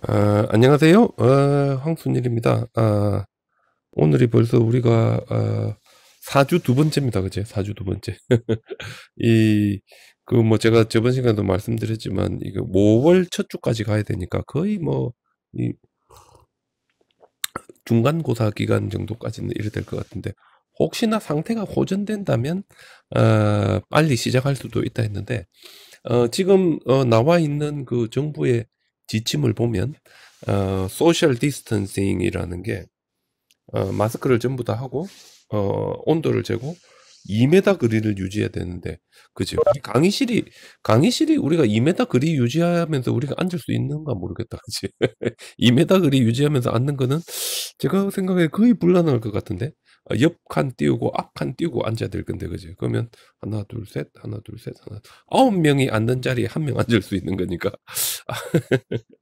아, 안녕하세요. 아, 황순일입니다. 아, 오늘이 벌써 우리가 아, 4주 두 번째입니다. 그제 4주 두 번째. 이 그 뭐 제가 저번 시간도 에 말씀드렸지만 이거 5월 첫 주까지 가야 되니까 거의 뭐이 중간고사 기간 정도까지는 이래 될것 같은데 혹시나 상태가 호전된다면 어, 빨리 시작할 수도 있다 했는데 어, 지금 어, 나와 있는 그 정부의 지침을 보면 어, 소셜 디스턴싱이라는 게 어, 마스크를 전부 다 하고 어, 온도를 재고 2m 거리를 유지해야 되는데 그죠? 강의실이 강의실이 우리가 2m 거리 유지하면서 우리가 앉을 수 있는가 모르겠다, 그지? 2m 거리 유지하면서 앉는 거는 제가 생각에 거의 불가능할 것 같은데 옆칸 띄우고 앞 칸 띄우고 앉아야 될 건데 그죠 그러면 하나 둘 셋 하나 둘셋 하나 아홉 명이 앉는 자리에 한 명 앉을 수 있는 거니까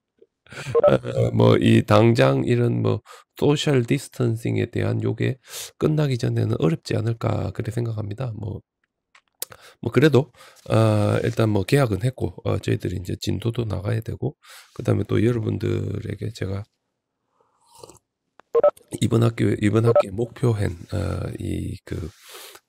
어, 뭐이 당장 이런 뭐 소셜 디스턴싱에 대한 요게 끝나기 전에는 어렵지 않을까 그래 생각합니다 뭐뭐 뭐 그래도 어, 일단 뭐 계약은 했고 어, 저희들이 이제 진도도 나가야 되고 그 다음에 또 여러분들에게 제가 이번 학교 이번 학기의 목표한 어, 이그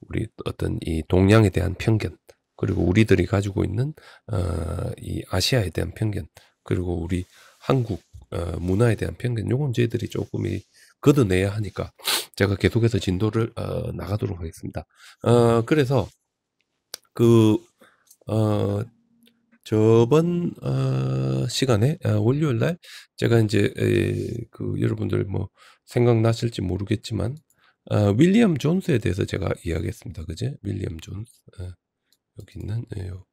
우리 어떤 이 동양에 대한 편견 그리고 우리들이 가지고 있는 어, 이 아시아에 대한 편견 그리고 우리 한국 어, 문화에 대한 편견 요건 저희들이 조금 이 걷어내야 하니까 제가 계속해서 진도를 어, 나가도록 하겠습니다. 어, 그래서 그 어, 저번 어, 시간에 아, 월요일 날 제가 이제 에, 그 여러분들 뭐 생각나실지 모르겠지만 아, 윌리엄 존스에 대해서 제가 이야기했습니다. 그제 윌리엄 존스 아, 여기 있는 예, 요,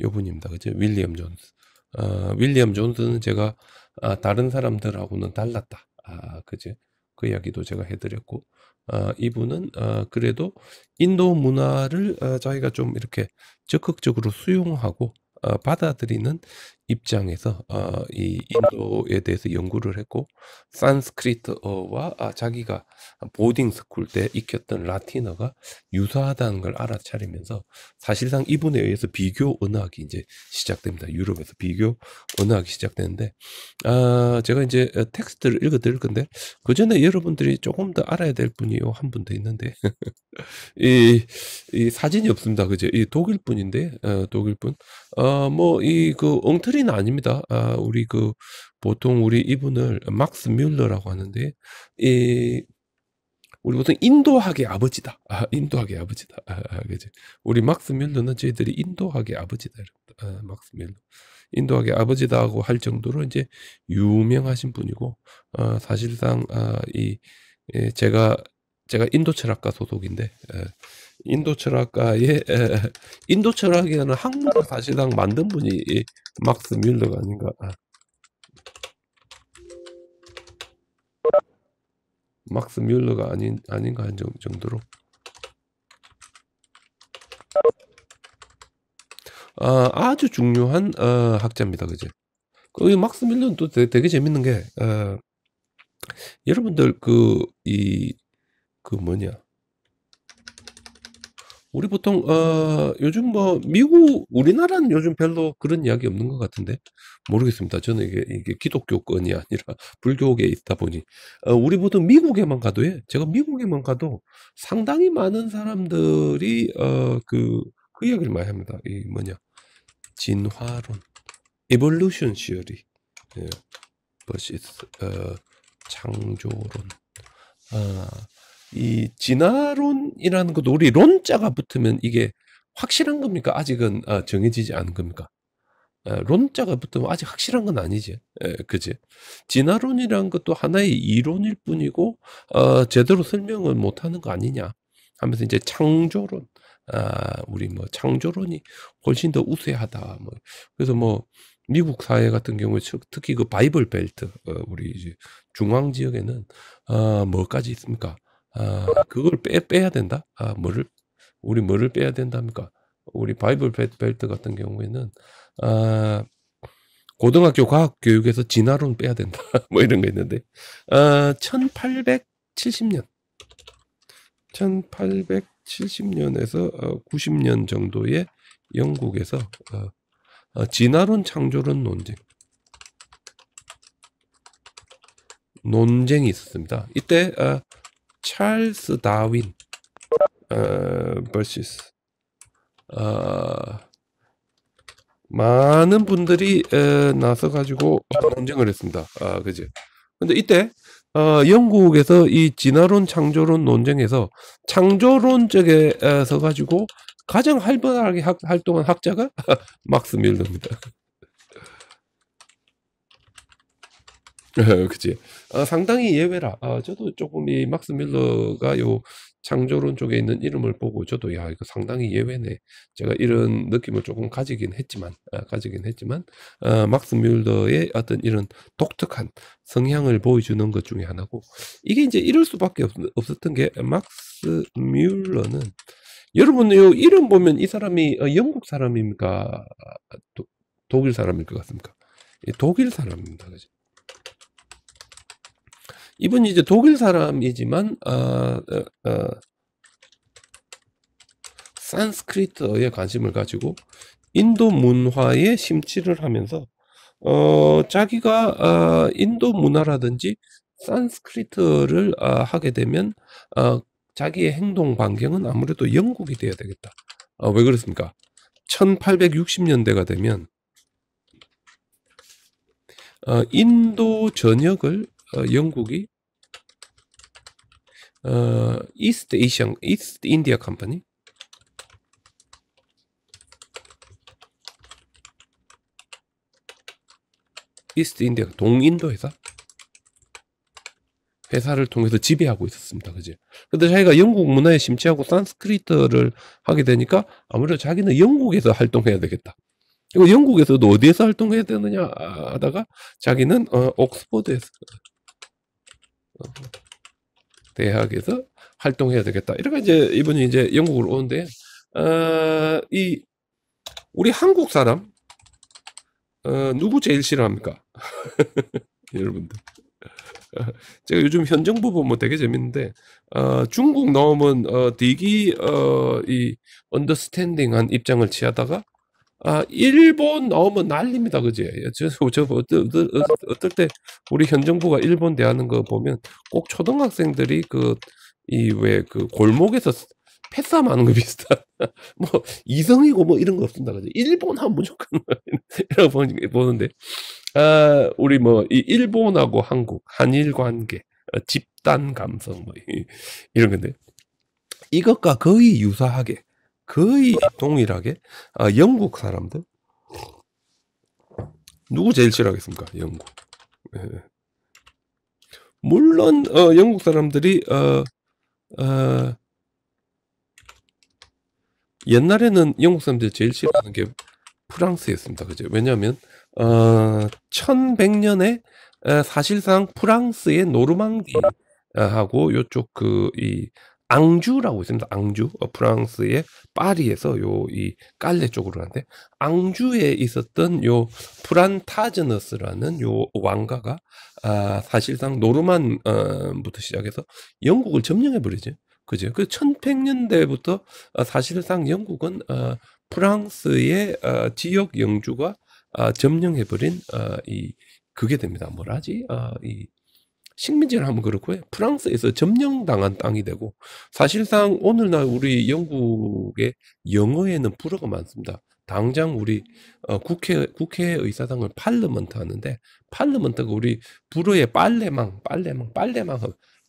요 분입니다. 그제 윌리엄 존스 아, 윌리엄 존스는 제가 아, 다른 사람들하고는 달랐다. 아, 그제 그 이야기도 제가 해드렸고 아, 이분은 아, 그래도 인도 문화를 아, 자기가 좀 이렇게 적극적으로 수용하고 어, 받아들이는 입장에서 어, 이 인도에 대해서 연구를 했고 산스크리트어와 아, 자기가 보딩 스쿨 때 익혔던 라틴어가 유사하다는 걸 알아차리면서 사실상 이분에 의해서 비교 언어학이 이제 시작됩니다. 유럽에서 비교 언어학이 시작되는데 아, 제가 이제 텍스트를 읽어드릴 건데 그 전에 여러분들이 조금 더 알아야 될 분이 한분 더 있는데 이, 이, 사진이 없습니다. 그죠? 이 독일 분인데 어, 독일 분. 어, 뭐 이 그 엉터리 슈리는 아닙니다. 아, 우리 그 보통 우리 이분을 막스 뮬러라고 하는데 이 우리 보통 인도학의 아버지다. 아, 인도학의 아버지다. 아, 아, 그지. 우리 막스 뮬러는 저희들이 인도학의 아버지다. 아, 막스 뮬러. 인도학의 아버지다고 할 정도로 이제 유명하신 분이고, 아, 사실상, 아, 이, 예, 제가, 제가 인도 철학과 소속인데, 예, 인도 철학가의 인도 철학이라는학문학 사실상 만든 분이 막스 뮬러가 아닌가. 아. 막스 뮬러가 아닌 아닌가 한 정도로. 어, 아주 중요한 어, 학자입니다, 그죠? 그 막스 뮬러는 또 되게, 되게 재밌는 게 어, 여러분들 그 이그 그 뭐냐 우리 보통 어 요즘 뭐 미국 우리나라는 요즘 별로 그런 이야기 없는 것 같은데 모르겠습니다. 저는 이게 이게 기독교권이 아니라 불교계 있다 보니 어, 우리 보통 미국에만 가도 예. 제가 미국에만 가도 상당히 많은 사람들이 어 그그 그 이야기를 많이 합니다. 이 뭐냐 진화론, evolution theory, 예. v 어, 창조론. 아이 진화론이라는 것도 그 우리 론자가 붙으면 이게 확실한 겁니까? 아직은 아, 정해지지 않은 겁니까? 아, 론자가 붙으면 아직 확실한 건 아니지. 그지? 진화론이라는 것도 하나의 이론일 뿐이고 어, 제대로 설명을 못하는 거 아니냐 하면서 이제 창조론 아, 우리 뭐 창조론이 훨씬 더 우세하다. 뭐. 그래서 뭐 미국 사회 같은 경우에 특히 그 바이블 벨트 어, 우리 이제 중앙 지역에는 어, 뭐까지 있습니까? 아, 그걸 빼, 빼야 된다? 아, 뭐를? 우리 뭐를 빼야 된답니까? 우리 바이블 벨트 같은 경우에는, 아, 고등학교 과학 교육에서 진화론 빼야 된다. 뭐 이런 거 있는데, 아, 1870년. 1870년에서 90년 정도의 영국에서 어, 어, 진화론 창조론 논쟁. 논쟁이 있었습니다. 이때 아, 찰스 다윈 어, vs 어, 많은 분들이 에, 나서 가지고 논쟁을 했습니다. 아, 그지? 근데 이때 어, 영국에서 이 진화론 창조론 논쟁에서 창조론 쪽에서 가지고 가장 활발하게 활동한 학자가 막스 밀러입니다. 어, 그치. 아, 상당히 예외라. 아, 저도 조금 이 막스 밀러가 요 창조론 쪽에 있는 이름을 보고 저도 야, 이거 상당히 예외네. 제가 이런 느낌을 조금 가지긴 했지만, 아, 가지긴 했지만, 아, 막스 밀러의 어떤 이런 독특한 성향을 보여주는 것 중에 하나고, 이게 이제 이럴 수밖에 없, 없었던 게, 막스 뮬러는, 여러분, 요 이름 보면 이 사람이 어, 영국 사람입니까? 아, 독일 사람일 것 같습니까? 예, 독일 사람입니다. 그죠? 이분이 이제 독일 사람이지만 어, 어, 어, 산스크리트에 관심을 가지고 인도 문화에 심취를 하면서 어, 자기가 어, 인도 문화라든지 산스크리트를 어, 하게 되면 어, 자기의 행동 반경은 아무래도 영국이 돼야 되겠다. 어, 왜 그렇습니까? 1860년대가 되면 어, 인도 전역을 어, 영국이 어, 이스트 에이션 이스트 인디아 컴퍼니 이스트 인디아 동인도 회사 회사를 통해서 지배하고 있었습니다. 그지? 근데 자기가 영국 문화에 심취하고 산스크리트를 하게 되니까 아무래도 자기는 영국에서 활동해야 되겠다. 그리고 영국에서도 어디에서 활동해야 되느냐 하다가 자기는 어, 옥스퍼드에서 대학에서 활동해야 되겠다. 이렇게 이제 이분이 이제 영국으 오는데 어, 이 우리 한국 사람 어, 누구 제일 싫어합니까? 여러분들. 제가 요즘 현 정부 보면 뭐 되게 재밌는데 어, 중국 넘은 어, 되게 어, 이 언더스탠딩한 입장을 취하다가 아, 일본 나오면 난립니다, 그지? 저, 저, 어떨, 어떨, 때 우리 현 정부가 일본 대하는 거 보면 꼭 초등학생들이 그, 이, 왜, 그 골목에서 패싸움 하는 거 비슷한, 뭐, 이성이고 뭐 이런 거 없습니다, 그지? 일본 하면 무조건, 이라고 보는데, 아, 우리 뭐, 이 일본하고 한국, 한일 관계, 어, 집단 감성, 뭐, 이, 이런 건데, 이것과 거의 유사하게, 거의 동일하게 아, 영국 사람들 누구 제일 싫어하겠습니까? 영국. 예. 물론 어, 영국 사람들이 어, 어, 옛날에는 영국 사람들이 제일 싫어하는 게 프랑스였습니다. 그죠? 왜냐하면 어, 1100년에 어, 사실상 프랑스의 노르망디 어, 하고 요쪽 그이 앙주라고 있습니다. 앙주 어, 프랑스의 파리에서 요 이 깔레 쪽으로 하는데 앙주에 있었던 요 프란타즈너스라는 요 왕가가 아, 사실상 노르만부터 어, 시작해서 영국을 점령해 버리죠. 그죠? 그 1100년대부터 어, 사실상 영국은 어, 프랑스의 어, 지역 영주가 어, 점령해 버린 어, 이 그게 됩니다. 뭐라지? 이 식민지를 하면 그렇고요. 예, 프랑스에서 점령당한 땅이 되고 사실상 오늘날 우리 영국의 영어에는 불어가 많습니다. 당장 우리 어, 국회 국회의사당을 팔레먼트 하는데 팔레먼트가 우리 불어의 빨래망 빨래망 빨래망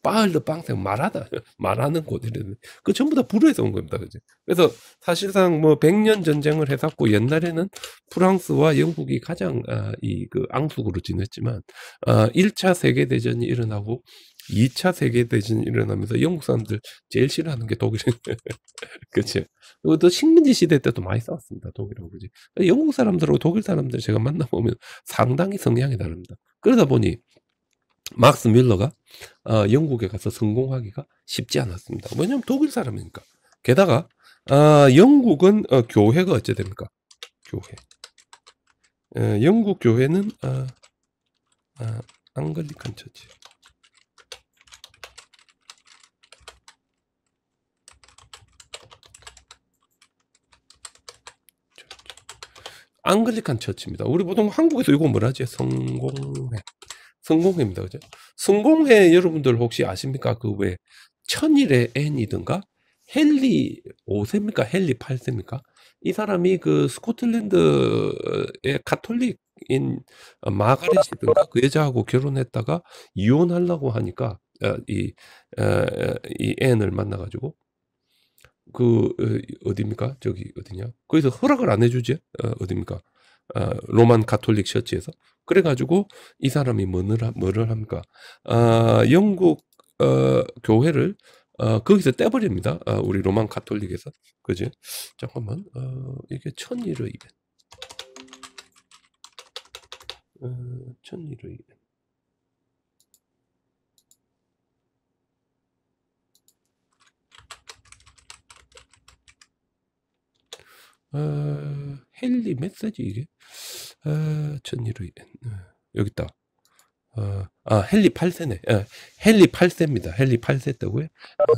빠을드빵생 말하다 말하는 곳이라그 전부 다 불에서 온 겁니다 그죠 그래서 사실상 뭐 백년 전쟁을 해갖고 옛날에는 프랑스와 영국이 가장 아, 이그 앙숙으로 지냈지만 아, 1차 세계대전이 일어나고 2차 세계대전이 일어나면서 영국 사람들 제일 싫어하는 게 독일인데. 그죠 그것도 식민지 시대 때도 많이 싸웠습니다. 독일하고. 그지. 영국 사람들하고 독일 사람들 제가 만나보면 상당히 성향이 다릅니다. 그러다 보니 막스 밀러가 어, 영국에 가서 성공하기가 쉽지 않았습니다. 왜냐면 독일 사람이니까. 게다가 어, 영국은 어, 교회가 어째 됩니까? 교회. 어, 영국 교회는 어, 어, 앙글리칸 처지. 앙글리칸 처치입니다. 우리 보통 한국에서 이거 뭐라 지 성공회. 승공회입니다 그죠? 승공회 여러분들 혹시 아십니까? 그 왜 천일의 N이든가 헨리 5세입니까? 헨리 8세입니까? 이 사람이 그 스코틀랜드의 가톨릭인 마가렛이든가 그 여자하고 결혼했다가 이혼하려고 하니까 어, 이, 어, 이 앤을 만나가지고 그 어, 어디입니까? 저기 어디냐? 거기서 허락을 안 해주지? 어디입니까? 로만 가톨릭 셔츠에서 그래가지고 이 사람이 뭐를, 뭐를 합니까? 아, 영국 어, 교회를 어, 거기서 떼버립니다. 아, 우리 로만 가톨릭에서 그지? 잠깐만 어, 이게 천일의 이벤 어, 천일의 이벤 어, 헨리 메시지 이게 아, 전이로 어, 여기 있다. 아, 아 헨리 8세네. 아, 어, 헨리 8세입니다. 헨리 8세였다고요?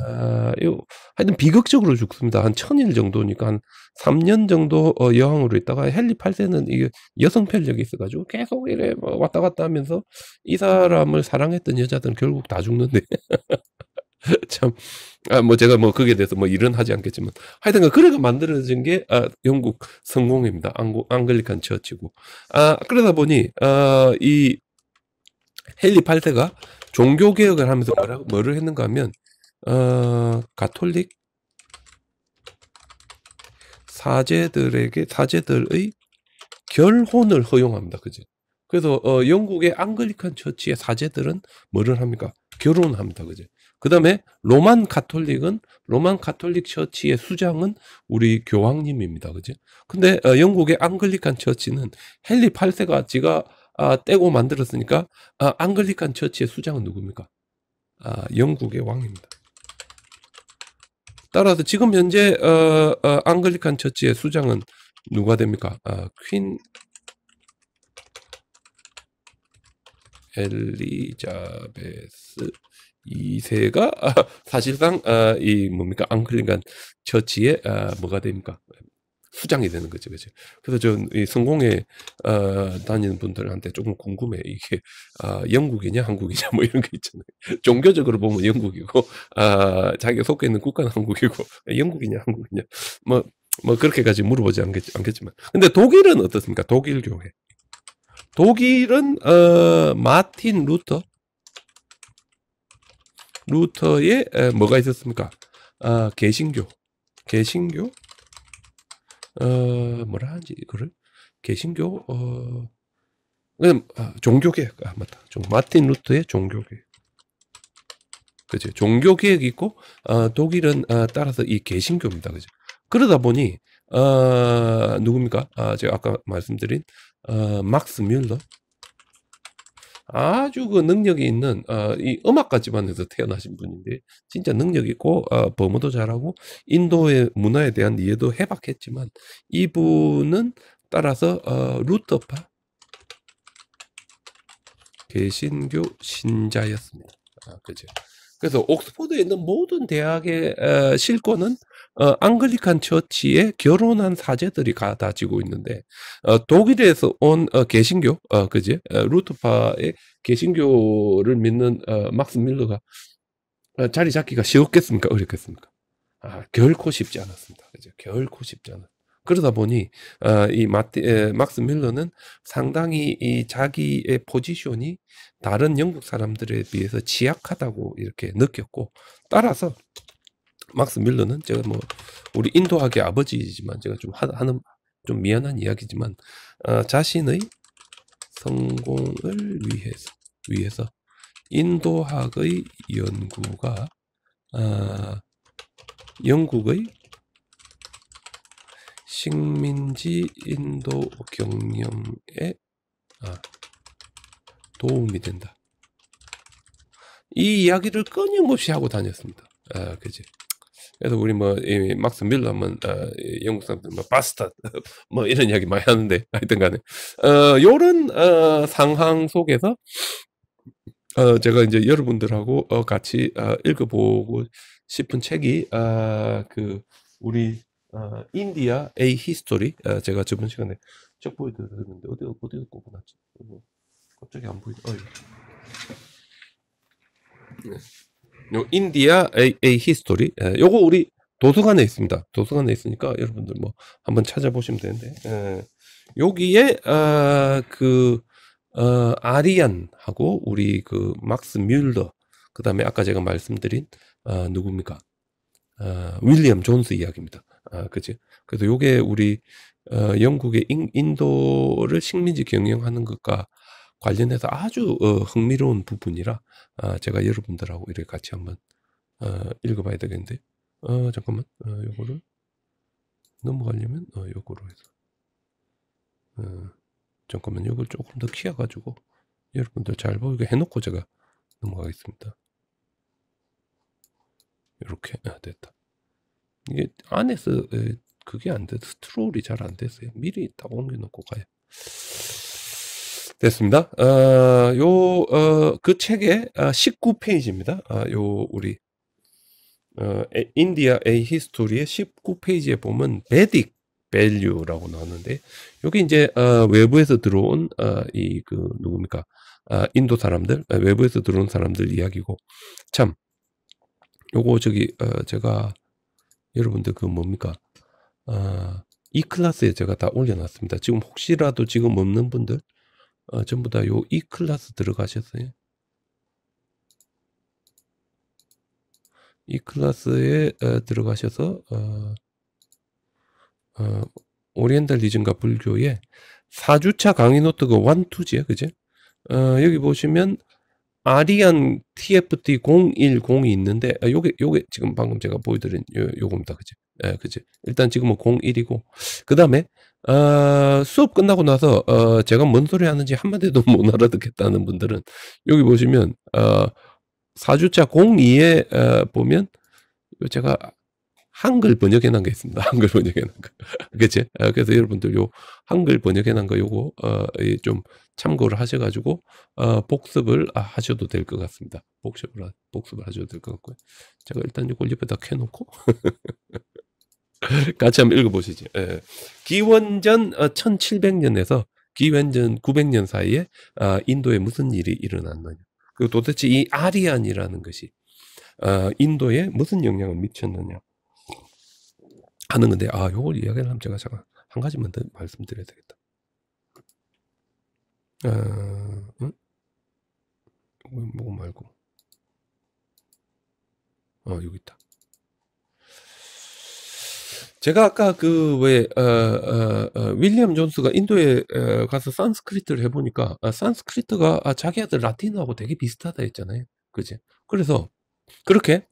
아, 요, 하여튼 비극적으로 죽습니다. 한 천일 정도니까 한 3년 정도 어, 여왕으로 있다가 헨리 8세는 이게 여성 편력이 있어가지고 계속 이래 뭐 왔다 갔다 하면서 이 사람을 사랑했던 여자들은 결국 다 죽는데 참, 아, 뭐 제가 뭐 거기에 대해서 뭐 일은 하지 않겠지만. 하여튼 그래가 만들어진 게, 아, 영국 성공입니다. 안고, 앙글리칸 처치고. 아, 그러다 보니, 아, 이 헨리 8세가 종교개혁을 하면서 뭐라 뭐를 했는가 하면, 어, 가톨릭 사제들에게, 사제들의 결혼을 허용합니다. 그지? 그래서 어, 영국의 앙글리칸 처치의 사제들은 뭐를 합니까? 결혼합니다. 그죠? 그 다음에 로만 가톨릭은 로만 가톨릭 처치의 수장은 우리 교황님입니다. 그죠? 근데 어, 영국의 앙글리칸 처치는 헨리 8세가 지가 아, 떼고 만들었으니까 아, 앙글리칸 처치의 수장은 누굽니까? 아, 영국의 왕입니다. 따라서 지금 현재 어, 어, 앙글리칸 처치의 수장은 누가 됩니까? 아, 퀸 엘리자베스 이세가 아, 사실상 아, 이 뭡니까 앙클리간 처치의 아, 뭐가 됩니까 수장이 되는 거죠, 그죠? 그래서 저 이 성공에 다니는 분들한테 조금 궁금해. 이게 영국이냐, 한국이냐, 뭐 이런 거 있잖아요. 종교적으로 보면 영국이고, 자기가 속해 있는 국가는 한국이고, 영국이냐, 한국이냐, 뭐, 뭐 그렇게까지 물어보지 않겠, 않겠지만. 근데 독일은 어떻습니까? 독일 교회. 독일은 어, 마틴 루터 루터에 뭐가 있었습니까? 아, 개신교. 개신교? 어, 뭐라 하지 이거 개신교? 어, 그냥, 아, 종교개 아, 맞다. 종, 마틴 루터의 종교개 그죠. 종교개혁 있고, 어, 독일은 어, 따라서 이 개신교입니다. 그죠. 그러다 보니, 어, 누굽니까? 아, 제가 아까 말씀드린, 어, 막스 뮬러. 아주 그 능력이 있는 어, 이 음악가 지만에서 태어나신 분인데 진짜 능력 있고 어, 범어도 잘하고 인도의 문화에 대한 이해도 해박했지만 이분은 따라서 어, 루터파 개신교 신자였습니다. 아, 그죠. 그래서 옥스퍼드에 있는 모든 대학의 어, 실권은 어, 앙글리칸 처치에 결혼한 사제들이 가다지고 있는데 어, 독일에서 온 어, 개신교 어, 그지 어, 루트파의 개신교를 믿는 어, 막스 밀러가 어, 자리 잡기가 쉬웠겠습니까 어렵겠습니까? 아, 결코 쉽지 않았습니다. 그죠? 결코 쉽지 않았. 그러다 보니 어, 이 마티, 에, 막스 밀러는 상당히 이 자기의 포지션이 다른 영국 사람들에 비해서 취약하다고 이렇게 느꼈고 따라서 막스 밀러는 제가 뭐 우리 인도학의 아버지이지만 제가 좀 하, 하는 좀 미안한 이야기지만 어, 자신의 성공을 위해서 위해서 인도학의 연구가 어, 영국의 식민지 인도 경영에 아, 도움이 된다. 이 이야기를 끊임없이 하고 다녔습니다. 아, 그지. 그래서 우리 뭐 막스 밀러 하면 뭐, 아, 영국 사람들 뭐 바스타 뭐 이런 이야기 많이 하는데 하여튼간에 어, 요런 어, 상황 속에서 어, 제가 이제 여러분들하고 어, 같이 어, 읽어보고 싶은 책이 아, 그 우리 어, 인디아 A 히스토리 아, 어, 제가 저번 시간에 책 보여드렸는데 어디 어디 꼽아놨지? 어, 갑자기 안 보이네. 어, 네. 요 인디아 A, A 히스토리 예, 요거 우리 도서관에 있습니다. 도서관에 있으니까 여러분들 뭐 한번 찾아보시면 되는데 예, 여기에 아, 그 어, 아리안하고 우리 그 막스 뮬러 그 다음에 아까 제가 말씀드린 어, 누굽니까 어, 윌리엄 존스 이야기입니다. 아, 그지. 그래도 요게 우리 어, 영국의 인, 도를 식민지 경영하는 것과 관련해서 아주 어, 흥미로운 부분이라 아, 제가 여러분들하고 이렇게 같이 한번 어, 읽어봐야 되겠는데. 어, 잠깐만. 어, 요거를 넘어가려면 어, 요거로 해서. 어, 잠깐만 요걸 조금 더 키워가지고 여러분들 잘 보이게 해놓고 제가 넘어가겠습니다. 이렇게 아, 됐다. 이게 안에서 에, 그게 안 돼. 스트롤이 잘 안 됐어요. 미리 딱 옮겨놓고 가요. 됐습니다. 어, 요, 어, 그 책의 19페이지입니다. 아, 아, 요, 우리, 어, 인디아 A 히스토리의 19페이지에 보면, 베딕 밸류라고 나왔는데, 여기 이제, 어, 외부에서 들어온, 어, 이, 그, 누굽니까, 아, 인도 사람들, 아, 외부에서 들어온 사람들 이야기고, 참, 요거 저기, 어, 제가, 여러분들 그 뭡니까? 아, 이 클래스에 제가 다 올려놨습니다. 지금 혹시라도 지금 없는 분들 어, 전부 다 요 이 클래스 들어가셨어요. 이 클래스에 어, 들어가셔서 어, 어, 오리엔탈리즘과 불교의 4주차 강의 노트가 완투지야 그죠? 어, 여기 보시면 아리안 t f t 0 1 0이 있는데 아, 요게 요게 지금 방금 제가 보여드린 요, 요겁니다 그지 예 그지 일단 지금은 01이고 그 다음에 어, 수업 끝나고 나서 어, 제가 뭔 소리 하는지 한마디도 못 알아듣겠다는 분들은 여기 보시면 어, 4주차 02에 어, 보면 제가 한글 번역해 놓은 게 있습니다. 한글 번역해 놓은 거. 그치? 아, 그래서 여러분들 요 한글 번역해 놓은 거 요거, 어, 좀 참고를 하셔가지고, 어, 복습을 아, 하셔도 될 것 같습니다. 복습을, 복습을 하셔도 될 것 같고요. 제가 일단 요걸 옆에다 켜놓고. 같이 한번 읽어보시죠. 예. 기원전 1700년에서 어, 기원전 900년 사이에 아, 인도에 무슨 일이 일어났느냐. 그 도대체 이 아리안이라는 것이 어, 인도에 무슨 영향을 미쳤느냐. 하는 건데 아 요걸 이야기를 하면 제가 잠깐 한 가지만 더 말씀드려야 되겠다. 아, 응? 뭐, 뭐 말고 어 여기 있다. 제가 아까 그왜 어, 어, 어, 윌리엄 존스가 인도에 어, 가서 산스크리트를 해보니까 아, 산스크리트가 아, 자기 아들 라틴어하고 되게 비슷하다 했잖아요. 그지? 그래서 그렇게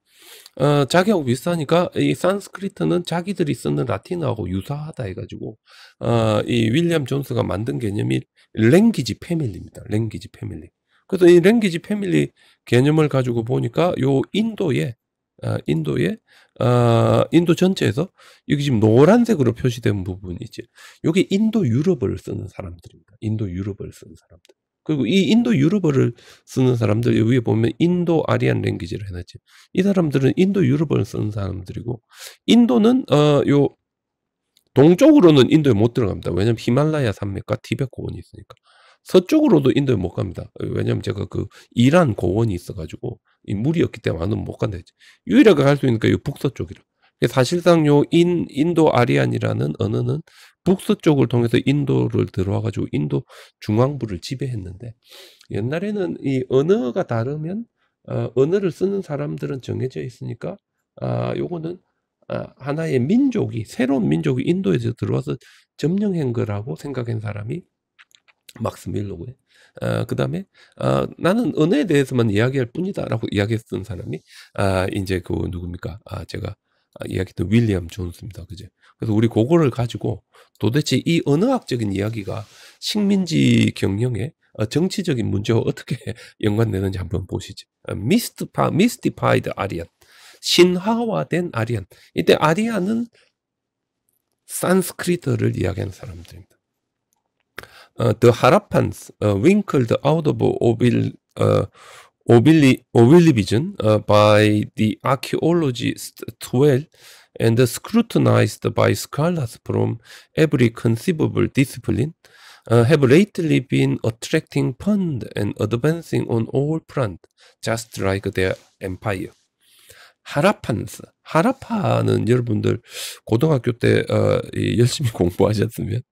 어, 자기하고 비슷하니까 이 산스크리트는 자기들이 쓰는 라틴어하고 유사하다 해가지고 어, 이 윌리엄 존스가 만든 개념이 랭귀지 패밀리입니다. 랭귀지 패밀리. 그래서 이 랭귀지 패밀리 개념을 가지고 보니까 요 인도에 어, 인도에 어, 인도 전체에서 여기 지금 노란색으로 표시된 부분이지. 여기 인도 유럽을 쓰는 사람들입니다. 인도 유럽을 쓰는 사람들. 그리고 이 인도 유럽어를 쓰는 사람들 위에 보면 인도 아리안 랭귀지를 해놨지. 이 사람들은 인도 유럽어를 쓰는 사람들이고 인도는 어 요 동쪽으로는 인도에 못 들어갑니다. 왜냐면 히말라야 산맥과 티벳 고원이 있으니까. 서쪽으로도 인도에 못 갑니다. 왜냐면 제가 그 이란 고원이 있어가지고 이 물이 없기 때문에 안 오면 못 간다 했지. 유일하게 갈 수 있는 게 북서쪽이라. 사실상 요 인, 인도 아리안이라는 언어는 북서 쪽을 통해서 인도를 들어와가지고 인도 중앙부를 지배했는데 옛날에는 이 언어가 다르면 어, 언어를 쓰는 사람들은 정해져 있으니까 아, 요거는 아, 하나의 민족이 새로운 민족이 인도에서 들어와서 점령한 거라고 생각한 사람이 막스 밀로고요. 아, 어, 그 다음에 아, 어, 나는 언어에 대해서만 이야기할 뿐이다라고 이야기했던 사람이 아, 이제 그 누굽니까? 아, 제가 아, 이야기했던 윌리엄 존스입니다. 그죠? 그래서 우리 그거를 가지고 도대체 이 언어학적인 이야기가 식민지 경영에 어, 정치적인 문제와 어떻게 연관되는지 한번 보시죠. 어, 미스티파, 미스티파이드 아리안. 신화화된 아리안. 이때 아리안은 산스크리트를 이야기하는 사람들입니다. 어, The Harappans uh, 어, winkled out of o v uh, Obili Obilivision uh, by the archaeologists twelve and scrutinized by scholars from every conceivable discipline uh, have lately been attracting fund and advancing on all front, just like their empire. 하라판스. 하라파는 여러분들 고등학교 때 어, 열심히 공부하셨으면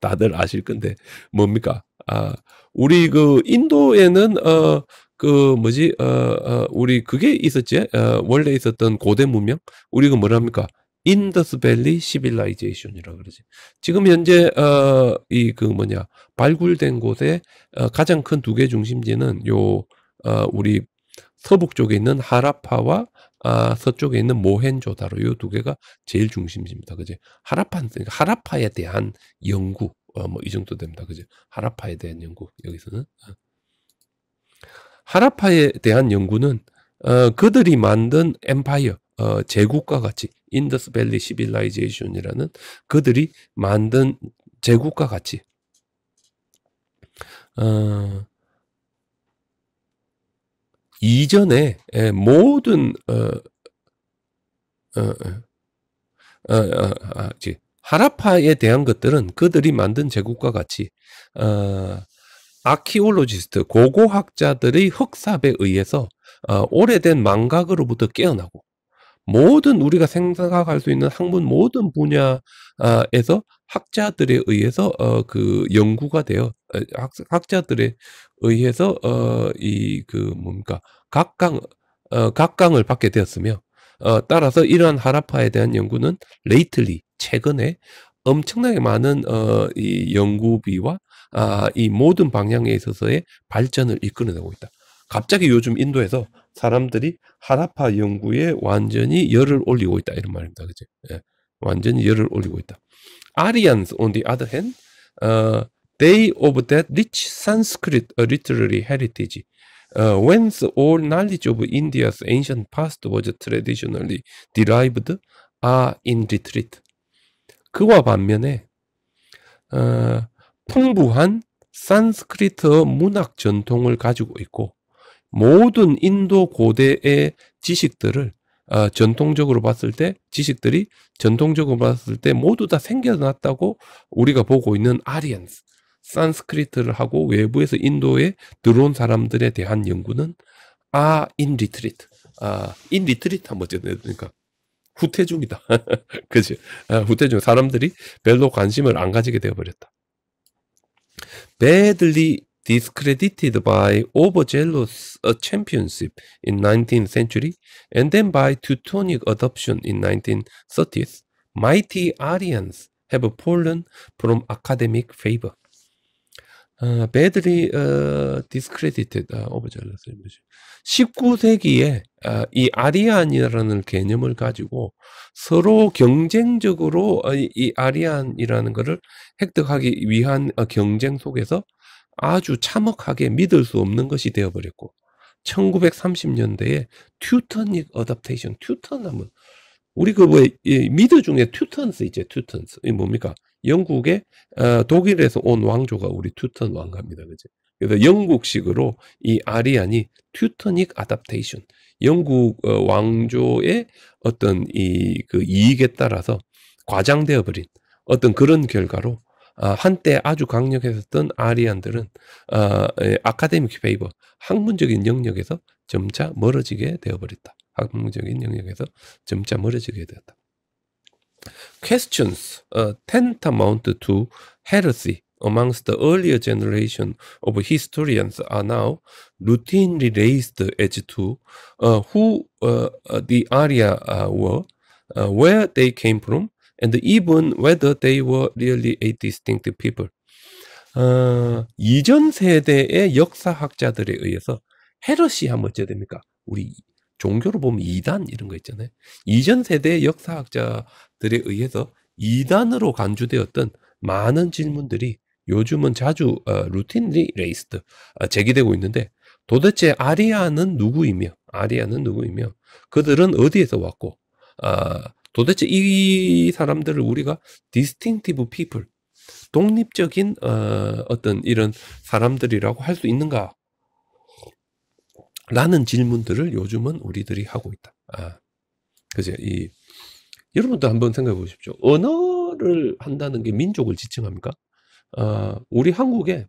다들 아실 건데 뭡니까? 아, 우리 그 인도에는 어그 뭐지 어, 어 우리 그게 있었지 어, 원래 있었던 고대 문명 우리가 뭐랍니까 인더스밸리 시빌라이제이션이라 그러지. 지금 현재 어, 이그 뭐냐 발굴된 곳에 어, 가장 큰 두 개 중심지는 요 어, 우리 서북 쪽에 있는 하라파와 아, 서쪽에 있는 모헨조다로 요 두 개가 제일 중심지입니다. 그지? 하라파 그러니까 하라파에 대한 연구 어, 뭐 이 정도 됩니다. 그지? 하라파에 대한 연구 여기서는. 어. 하라파에 대한 연구는 어, 그들이 만든 엠파이어, 어, 제국과 같이 인더스 밸리 시빌라이제이션이라는 그들이 만든 제국과 같이 어, 이전에 예, 모든 어, 어, 어, 어, 어 아, 하라파에 대한 것들은 그들이 만든 제국과 같이 어, 아키올로지스트 고고학자들의 흑삽에 의해서 어, 오래된 망각으로부터 깨어나고 모든 우리가 생각할 수 있는 학문 모든 분야에서 학자들에 의해서 어, 그 연구가 되어 어, 학, 학자들에 의해서 어, 이그 뭡니까 각광 어, 각광을 받게 되었으며 어, 따라서 이러한 하라파에 대한 연구는 레이틀리 최근에 엄청나게 많은 어, 이 연구비와 아, 이 모든 방향에 있어서의 발전을 이끌어내고 있다. 갑자기 요즘 인도에서 사람들이 하라파 연구에 완전히 열을 올리고 있다 이런 말입니다. 그죠? 예. 완전히 열을 올리고 있다. Aryans on the other hand, uh, they of that rich Sanskrit literary heritage. Uh, when the old knowledge of India's ancient past was traditionally derived are in retreat. 그와 반면에 어, 풍부한 산스크리트 문학 전통을 가지고 있고 모든 인도 고대의 지식들을 어, 전통적으로 봤을 때 지식들이 전통적으로 봤을 때 모두 다 생겨났다고 우리가 보고 있는 아리안스 산스크리트를 하고 외부에서 인도에 들어온 사람들에 대한 연구는 아인 리트리트 아인 리트리트 한번 전해드니까 후퇴 중이다 그죠 아, 후퇴 중 사람들이 별로 관심을 안 가지게 되어버렸다 badly discredited by overzealous uh, championship in 19th century and then by Teutonic adoption in 1930s, mighty Aryans have fallen from academic favor. badly 어, 어, discredited 어, 오브잘라스 뭐지? 19세기에 아, 이 아리안이라는 개념을 가지고 서로 경쟁적으로 이 아리안이라는 것을 획득하기 위한 경쟁 속에서 아주 참혹하게 믿을 수 없는 것이 되어버렸고 1930년대에 튜턴닉 어답테이션 튜턴 하면 우리 그뭐 미드 중에 튜턴스 있죠 튜턴스 이 뭡니까 영국의 어, 독일에서 온 왕조가 우리 튜턴 왕가입니다. 그죠? 그래서 영국식으로 이 아리안이 튜터닉 아답테이션 영국 어, 왕조의 어떤 이그 이익에 따라서 과장되어 버린 어떤 그런 결과로 아, 한때 아주 강력했었던 아리안들은 아, 아카데믹 페이버 학문적인 영역에서 점차 멀어지게 되어버렸다. 학문적인 영역에서 점차 멀어지게 되었다. questions uh, tantamount to heresy amongst the earlier generation of historians are now routinely raised as to uh, who uh, the Arya were, where they came from, and even whether they were really a distinct people. 이전 세대의 역사학자들에 의해서 헤러시 하면 어째 됩니까? 우리 종교로 보면 이단 이런 거 있잖아요. 이전 세대 의 역사학자들에 의해서 이단으로 간주되었던 많은 질문들이 요즘은 자주 어, 루틴 리레이스드 어, 제기되고 있는데 도대체 아리아는 누구이며 아리아는 누구이며 그들은 어디에서 왔고 어, 도대체 이 사람들을 우리가 디스팅티브 피플 독립적인 어, 어떤 이런 사람들이라고 할 수 있는가 라는 질문들을 요즘은 우리들이 하고 있다. 아, 그죠? 이, 여러분도 한번 생각해 보십시오. 언어를 한다는 게 민족을 지칭합니까? 어, 우리 한국에,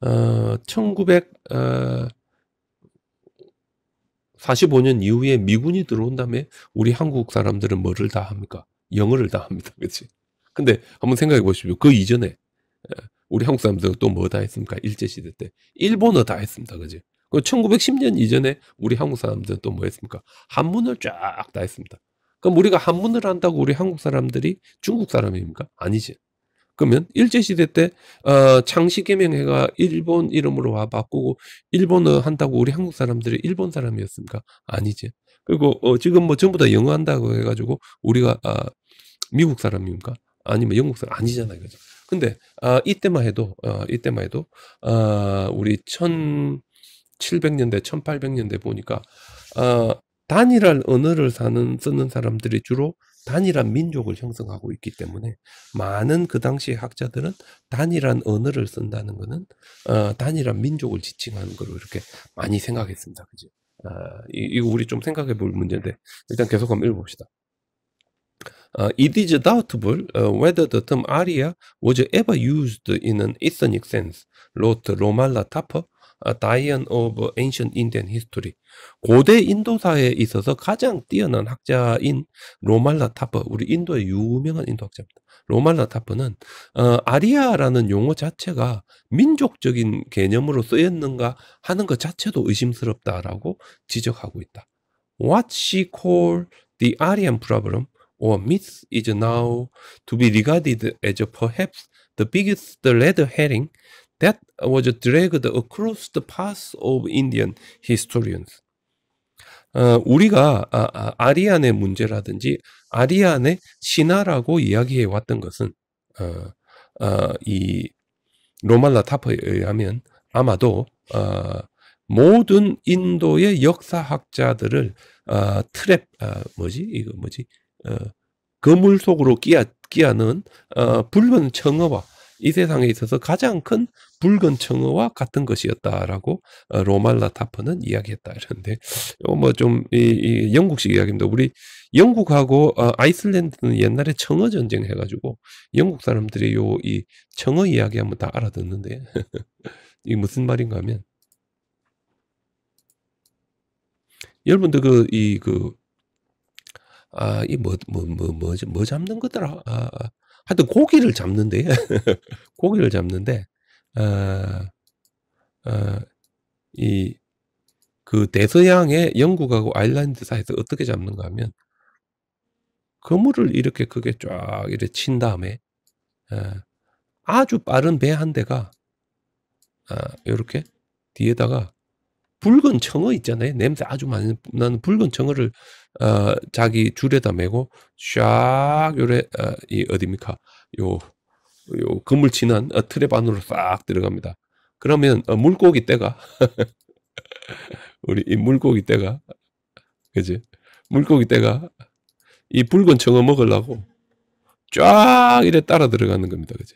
어, 1945년 어, 이후에 미군이 들어온 다음에 우리 한국 사람들은 뭐를 다 합니까? 영어를 다 합니다. 그치? 근데 한번 생각해 보십시오. 그 이전에, 어, 우리 한국 사람들은 또 뭐 다 했습니까? 일제시대 때. 일본어 다 했습니다. 그지? 그 1910년 이전에 우리 한국 사람들은 또 뭐 했습니까? 한문을 쫙 다 했습니다. 그럼 우리가 한문을 한다고 우리 한국 사람들이 중국 사람입니까? 아니지. 그러면 일제시대 때 어, 창씨개명회가 일본 이름으로 와 바꾸고 일본어 한다고 우리 한국 사람들이 일본 사람이었습니까? 아니지. 그리고 어, 지금 뭐 전부 다 영어 한다고 해가지고 우리가 아, 미국 사람입니까? 아니면 영국 사람 아니잖아요. 그죠? 근데 아, 이때만 해도 아, 이때만 해도 아, 우리 1700년대 1800년대 보니까 아, 단일한 언어를 사는 쓰는 사람들이 주로 단일한 민족을 형성하고 있기 때문에 많은 그 당시 의 학자들은 단일한 언어를 쓴다는 것은 어, 단일한 민족을 지칭하는 걸로 이렇게 많이 생각했습니다. 그죠? 아, 이, 이거 우리 좀 생각해 볼 문제인데 일단 계속 한번 읽어봅시다. it is doubtful whether the term aria was ever used in an ethnic sense, wrote Romala Tapper, Dian of Ancient Indian History. 고대 인도사에 있어서 가장 뛰어난 학자인 로말라 타퍼, 우리 인도의 유명한 인도 학자입니다. 로말라 타퍼는 어, 아리아라는 용어 자체가 민족적인 개념으로 쓰였는가 하는 것 자체도 의심스럽다라고 지적하고 있다. What she called the Aryan problem or myth is now to be regarded as perhaps the biggest red herring that was dragged across the path of Indian historians. 어, 우리가 아, 아, 아리안의 문제라든지 아리안의 신화라고 이야기해 왔던 것은 어, 어, 이 로말라 타퍼에 의하면 아마도 어, 모든 인도의 역사학자들을 어, 트랩 어, 뭐지 이거 뭐지 어, 그물 속으로 끼어, 끼어는 어, 음. 붉은 청어와 이 세상에 있어서 가장 큰 붉은 청어와 같은 것이었다라고 어, 로말라 타퍼는 이야기했다 이런데 어, 뭐좀 이, 이 영국식 이야기입니다. 우리 영국하고 어, 아이슬란드는 옛날에 청어 전쟁 해가지고 영국 사람들이 요 이 청어 이야기 한번 다 알아듣는데 이게 무슨 말인가 하면 여러분들 그 이그 그 아, 이 뭐, 뭐, 뭐, 뭐, 뭐 잡는 거더라. 아, 아, 아, 하여튼 고기를 잡는데, 고기를 잡는데, 아, 아, 이, 그 대서양의 영국하고 아일랜드 사이에서 어떻게 잡는가 하면, 그물을 이렇게 크게 쫙 이렇게 친 다음에, 아, 아주 빠른 배 한 대가, 아, 요렇게 뒤에다가 붉은 청어 있잖아요. 냄새 아주 많이 나는 붉은 청어를 어, 자기 줄에다 메고샥 요래 어, 이어디입니까요요 그물 지난 어, 트랩 안으로 싹 들어갑니다. 그러면 어, 물고기 떼가 우리 이 물고기 떼가 그지 물고기 떼가 이 붉은 청어 먹으려고 쫙 이래 따라 들어가는 겁니다. 그지?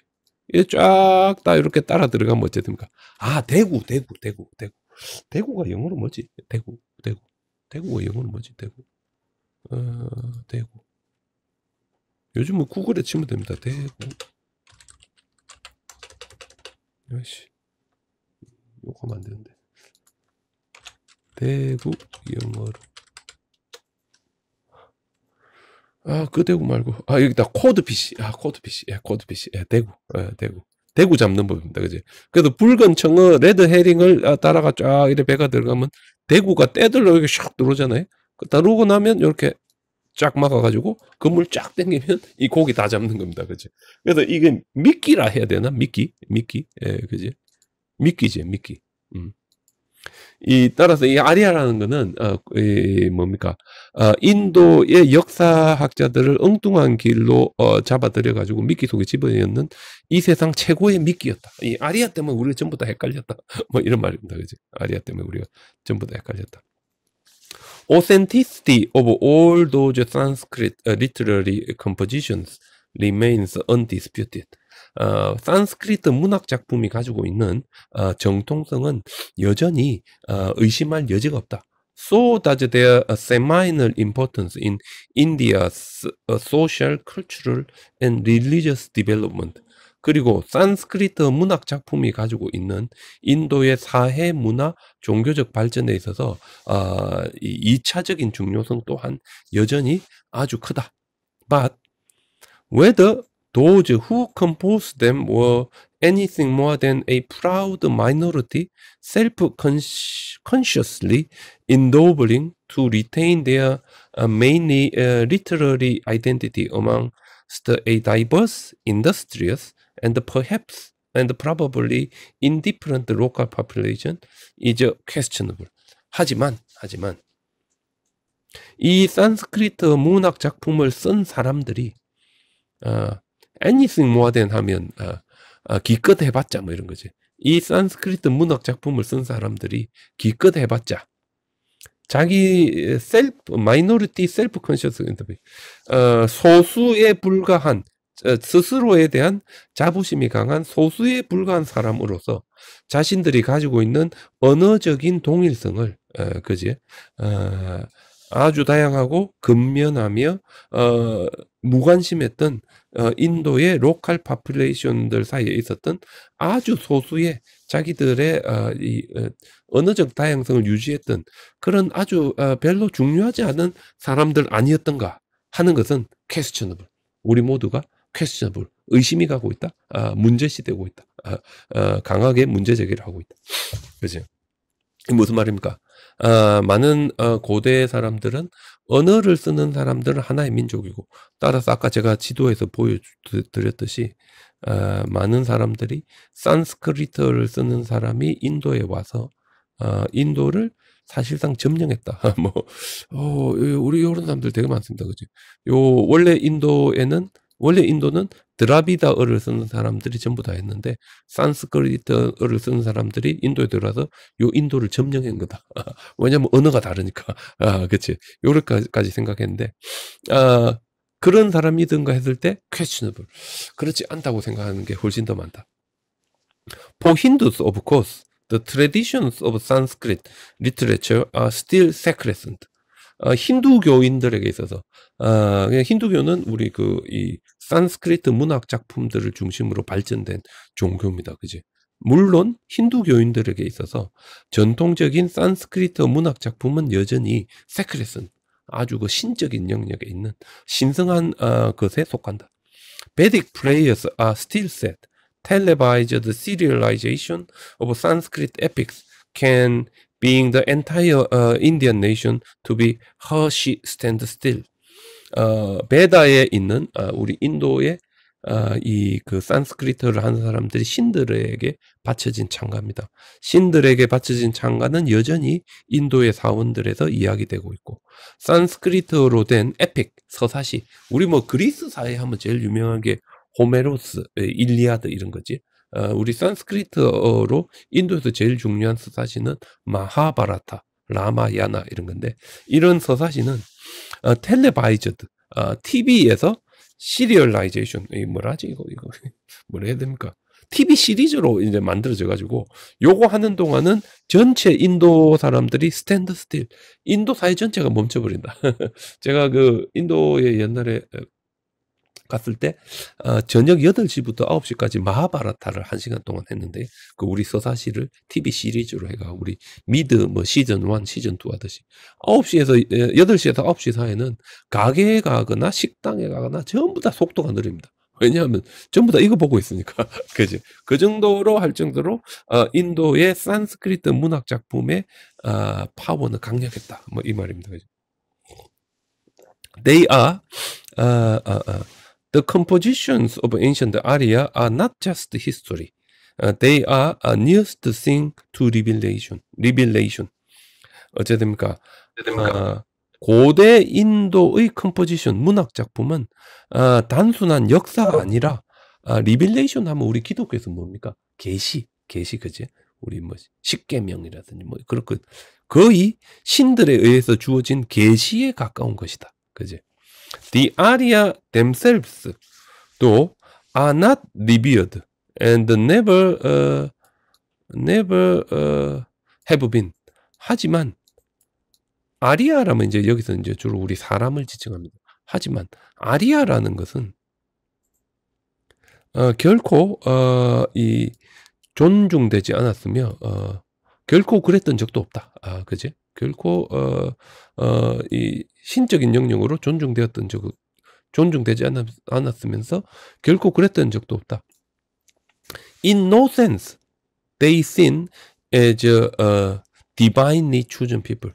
이쫙다 이렇게 따라 들어가면 어쨌든가 아, 대구, 대구, 대구, 대구. 대구가 영어로 뭐지? 대구, 대구. 대구가 영어로 뭐지? 대구. 어, 대구. 요즘은 뭐 구글에 치면 됩니다. 대구. 요시. 요거 만면안 되는데. 대구 영어로. 아, 그 대구 말고. 아, 여기다 코드 PC. 아, 코드 PC. 예, 코드 PC. 예, 대구. 예, 대구. 대구 잡는 법입니다. 그지? 그래도 붉은 청어, 레드 헤링을 아, 따라가 쫙 이래 배가 들어가면 대구가 떼들러 여기 샥 들어오잖아요. 그 다루고 나면 이렇게 쫙 막아가지고 그물 쫙땡기면이 고기 다 잡는 겁니다. 그치 그래서 이게 미끼라 해야 되나? 미끼? 미끼? 예, 그지? 미끼지, 미끼. 음. 이, 따라서 이 아리아라는 거는, 어, 그, 이, 뭡니까. 어, 인도의 역사학자들을 엉뚱한 길로, 어, 잡아들여가지고 미끼 속에 집어넣는 이 세상 최고의 미끼였다. 이 아리아 때문에 우리가 전부 다 헷갈렸다. 뭐 이런 말입니다. 그지? 아리아 때문에 우리가 전부 다 헷갈렸다. authenticity of all those Sanskrit uh, literary compositions remains undisputed. 어, 산스크리트 문학 작품이 가지고 있는 어, 정통성은 여전히 어, 의심할 여지가 없다. So does their seminal importance in India's social, cultural, and religious development. 그리고 산스크리트 문학 작품이 가지고 있는 인도의 사회 문화 종교적 발전에 있어서 어, 이 2차적인 중요성 또한 여전히 아주 크다. But whether those who compose them were anything more than a proud minority self-consciously endeavoring to retain their uh, mainly uh, literary identity amongst a diverse, industrious, and perhaps and probably in different local population is questionable. 하지만 하지만 이 산스크리트 문학 작품을 쓴 사람들이 어, anything more than 하면 어, 어, 기껏 해봤자 뭐 이런 거지. 이 산스크리트 문학 작품을 쓴 사람들이 기껏 해봤자 자기 셀프 마이너리티 셀프 컨셔스 인터뷰 어, 소수에 불과한 어, 스스로에 대한 자부심이 강한 소수에 불과한 사람으로서 자신들이 가지고 있는 언어적인 동일성을 어, 그지 어, 아주 다양하고 근면하며 어, 무관심했던 어, 인도의 로컬 파퓰레이션들 사이에 있었던 아주 소수의 자기들의 어, 이, 어, 언어적 다양성을 유지했던 그런 아주 어, 별로 중요하지 않은 사람들 아니었던가 하는 것은 캐스처업을 우리 모두가 퀘스처블 의심이 가고 있다. 아, 문제시되고 있다. 아, 아, 강하게 문제 제기를 하고 있다. 그지? 무슨 말입니까? 아, 많은 어, 고대 사람들은 언어를 쓰는 사람들은 하나의 민족이고 따라서 아까 제가 지도에서 보여드렸듯이 아, 많은 사람들이 산스크리트를 쓰는 사람이 인도에 와서 아, 인도를 사실상 점령했다. 뭐 어, 우리 이런 사람들 되게 많습니다, 그지? 요 원래 인도에는 원래 인도는 드라비다어를 쓰는 사람들이 전부 다 했는데 산스크리트어를 쓰는 사람들이 인도에 들어와서 요 인도를 점령한 거다. 왜냐면 언어가 다르니까. 아, 그치 요렇게까지 생각했는데 아, 그런 사람이든가 했을 때 questionable. 그렇지 않다고 생각하는 게 훨씬 더 많다. For Hindus, of course, the traditions of Sanskrit literature are still s a c r o s 어, 힌두교인들에게 있어서 아, 그냥 힌두교는 우리 그 이 산스크리트 문학 작품들을 중심으로 발전된 종교입니다. 그지? 물론 힌두교인들에게 있어서 전통적인 산스크리트 문학 작품은 여전히 세크레슨 아주 그 신적인 영역에 있는 신성한 어, 것에 속한다. Vedic prayers are still said. Televised serialization of Sanskrit epics can being the entire uh, Indian nation to be hershi stand still. 어, uh, 베다에 있는 어, 우리 인도의 어, uh, 이그 산스크리트를 하는 사람들이 신들에게 바쳐진 창가입니다. 신들에게 바쳐진 창가는 여전히 인도의 사원들에서 이야기되고 있고 산스크리트로 된 에픽 서사시 우리 뭐 그리스 사에 하면 제일 유명한 게 호메로스, 일리아드 이런 거지. 어, 우리 산스크리트어로 인도에서 제일 중요한 서사시는 마하바라타, 라마야나 이런 건데 이런 서사시는 어, 텔레바이저드, TV에서 어, 시리얼라이제이션, 이 뭐라 하지 이거 이거 뭐라 해야 됩니까? TV 시리즈로 이제 만들어져 가지고 요거 하는 동안은 전체 인도 사람들이 스탠드 스틸 인도 사회 전체가 멈춰버린다. 제가 그 인도에 옛날에 갔을 때 어, 저녁 8시부터 9시까지 마하바라타를 1시간 동안 했는데 그 우리 서사시를 TV 시리즈로 해가 우리 미드 뭐 시즌 1, 시즌 2 하듯이 9시에서 8시에서 예, 9시 사이에는 가게에 가거나 식당에 가거나 전부 다 속도가 느립니다. 왜냐하면 전부 다 이거 보고 있으니까 그지 그 정도로 할 정도로 어, 인도의 산스크리트 문학 작품의 어, 파워는 강력했다 뭐 이 말입니다 그죠? They are uh, 어, u 어, 어. The compositions of ancient a r i a are not just history. Uh, they are a n e w e s t thing to revelation. revelation. 어째 됩니어 아, 고대 인도의 컴포지션 문학 작품은 아, 단순한 역사가 아니라 아, 리빌레이션 하면 우리 기독교에서 뭡니까? 계시, 계시 그지? 우리 뭐 십계명이라든지 뭐 그렇고 거의 신들에 의해서 주어진 계시에 가까운 것이다. 그지? The aria themselves, t h o are not revealed and never, uh, never uh, have been. 하지만 아리아라면 이제 여기서 이제 주로 우리 사람을 지칭합니다. 하지만 아리아라는 것은 어, 결코 어, 이 존중되지 않았으며 어, 결코 그랬던 적도 없다. 아, 그지? 결코 어, 어, 이 신적인 영역으로 존중되었던 적 존중되지 않았, 않았으면서 결코 그랬던 적도 없다. In no sense, they seen as uh, divine n e e d chosen people.